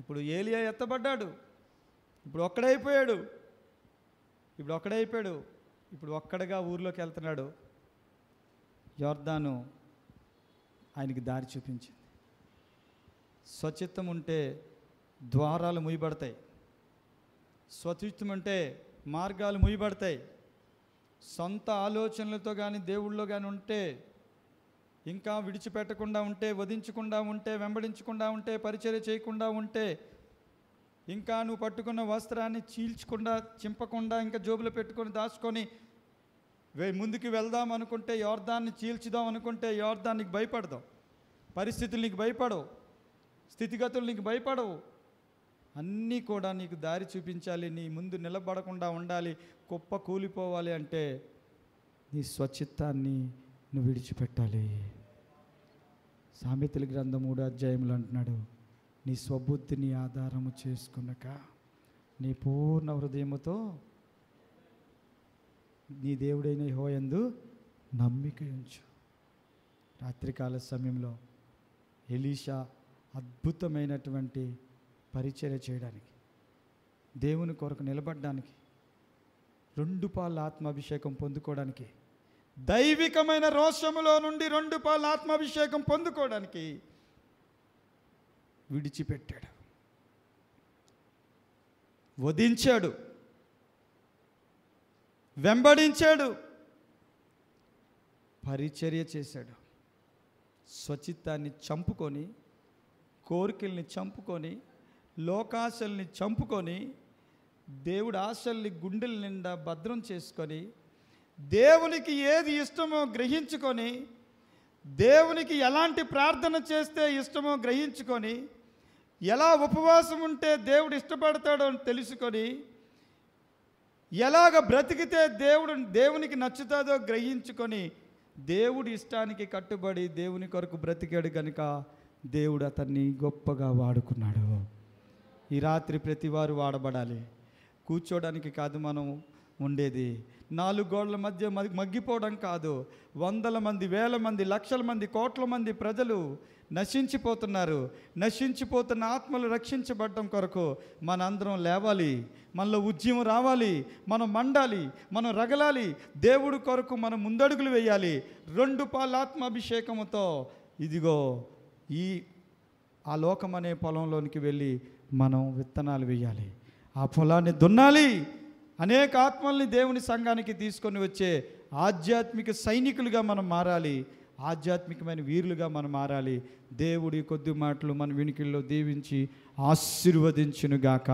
ఇప్పుడు ఏలియా ఎత్తబడ్డాడు ఇప్పుడు ఒక్కడైపోయాడు ఇప్పుడు ఒక్కడైపోయాడు ఇప్పుడు ఒక్కడగా ఊర్లోకి వెళ్తున్నాడు యోర్దాను ఆయనకి దారి చూపించింది స్వచిత్తం ఉంటే ద్వారాలు ముయబడతాయి స్వచిత్తం అంటే మార్గాలు ముయబడతాయి సొంత ఆలోచనలతో కానీ దేవుళ్ళో కానీ ఉంటే ఇంకా విడిచిపెట్టకుండా ఉంటే వధించకుండా ఉంటే వెంబడించకుండా ఉంటే పరిచర్య చేయకుండా ఉంటే ఇంకా నువ్వు పట్టుకున్న వస్త్రాన్ని చీల్చకుండా చింపకుండా ఇంకా జోబులు పెట్టుకొని దాచుకొని ముందుకు వెళ్దాం అనుకుంటే యోర్ధాన్ని చీల్చుదాం అనుకుంటే యోర్ధానికి భయపడదాం పరిస్థితులు నీకు భయపడవు స్థితిగతులు నీకు భయపడవు అన్నీ కూడా నీకు దారి చూపించాలి నీ ముందు నిలబడకుండా ఉండాలి కుప్ప కూలిపోవాలి అంటే నీ స్వచ్ఛత్వాన్ని నువ్వు విడిచిపెట్టాలి సామెతల గ్రంథం మూడు అధ్యాయములు అంటున్నాడు నీ స్వబుద్ధిని ఆధారము చేసుకునక నీ పూర్ణ హృదయముతో నీ దేవుడైన హోయందు నమ్మిక ఉంచు రాత్రికాల సమయంలో ఎలీషా అద్భుతమైనటువంటి పరిచర్య చేయడానికి దేవుని కొరకు నిలబడడానికి రెండు పాళ్ళ ఆత్మాభిషేకం పొందుకోవడానికి దైవికమైన రోషములో నుండి రెండు పాళ్ళ ఆత్మాభిషేకం పొందుకోవడానికి విడిచిపెట్టాడు వధించాడు వెంబడించాడు పరిచర్య చేశాడు స్వచిత్తాన్ని చంపుకొని కోరికల్ని చంపుకొని లోకాశల్ని చంపుకొని దేవుడు ఆశల్ని గుండెల నిండా భద్రం చేసుకొని దేవునికి ఏది ఇష్టమో గ్రహించుకొని దేవునికి ఎలాంటి ప్రార్థన చేస్తే ఇష్టమో గ్రహించుకొని ఎలా ఉపవాసం ఉంటే దేవుడు ఇష్టపడతాడో తెలుసుకొని ఎలాగ బ్రతికితే దేవుడు దేవునికి నచ్చుతుందో గ్రహించుకొని దేవుడి ఇష్టానికి కట్టుబడి దేవుని కొరకు బ్రతికాడు కనుక దేవుడు అతన్ని గొప్పగా వాడుకున్నాడు ఈ రాత్రి ప్రతివారు వాడబడాలి కూర్చోడానికి కాదు మనం ఉండేది నాలుగు గోడల మధ్య మగ్గిపోవడం కాదు వందల మంది వేల మంది లక్షల మంది కోట్ల మంది ప్రజలు నశించిపోతున్నారు నశించిపోతున్న ఆత్మలు రక్షించబడటం కొరకు మనందరం లేవాలి మనలో ఉద్యమం రావాలి మనం మండాలి మనం రగలాలి దేవుడు కొరకు మనం ముందడుగులు వేయాలి రెండు పాలు ఆత్మాభిషేకముతో ఇదిగో ఈ ఆ లోకం అనే పొలంలోనికి వెళ్ళి మనం విత్తనాలు వేయాలి ఆ పొలాన్ని దున్నాలి అనేక ఆత్మల్ని దేవుని సంఘానికి తీసుకొని వచ్చే ఆధ్యాత్మిక సైనికులుగా మనం మారాలి ఆధ్యాత్మికమైన వీరులుగా మనం మారాలి దేవుడి కొద్ది మాటలు మన వినికిల్లో దీవించి ఆశీర్వదించునుగాక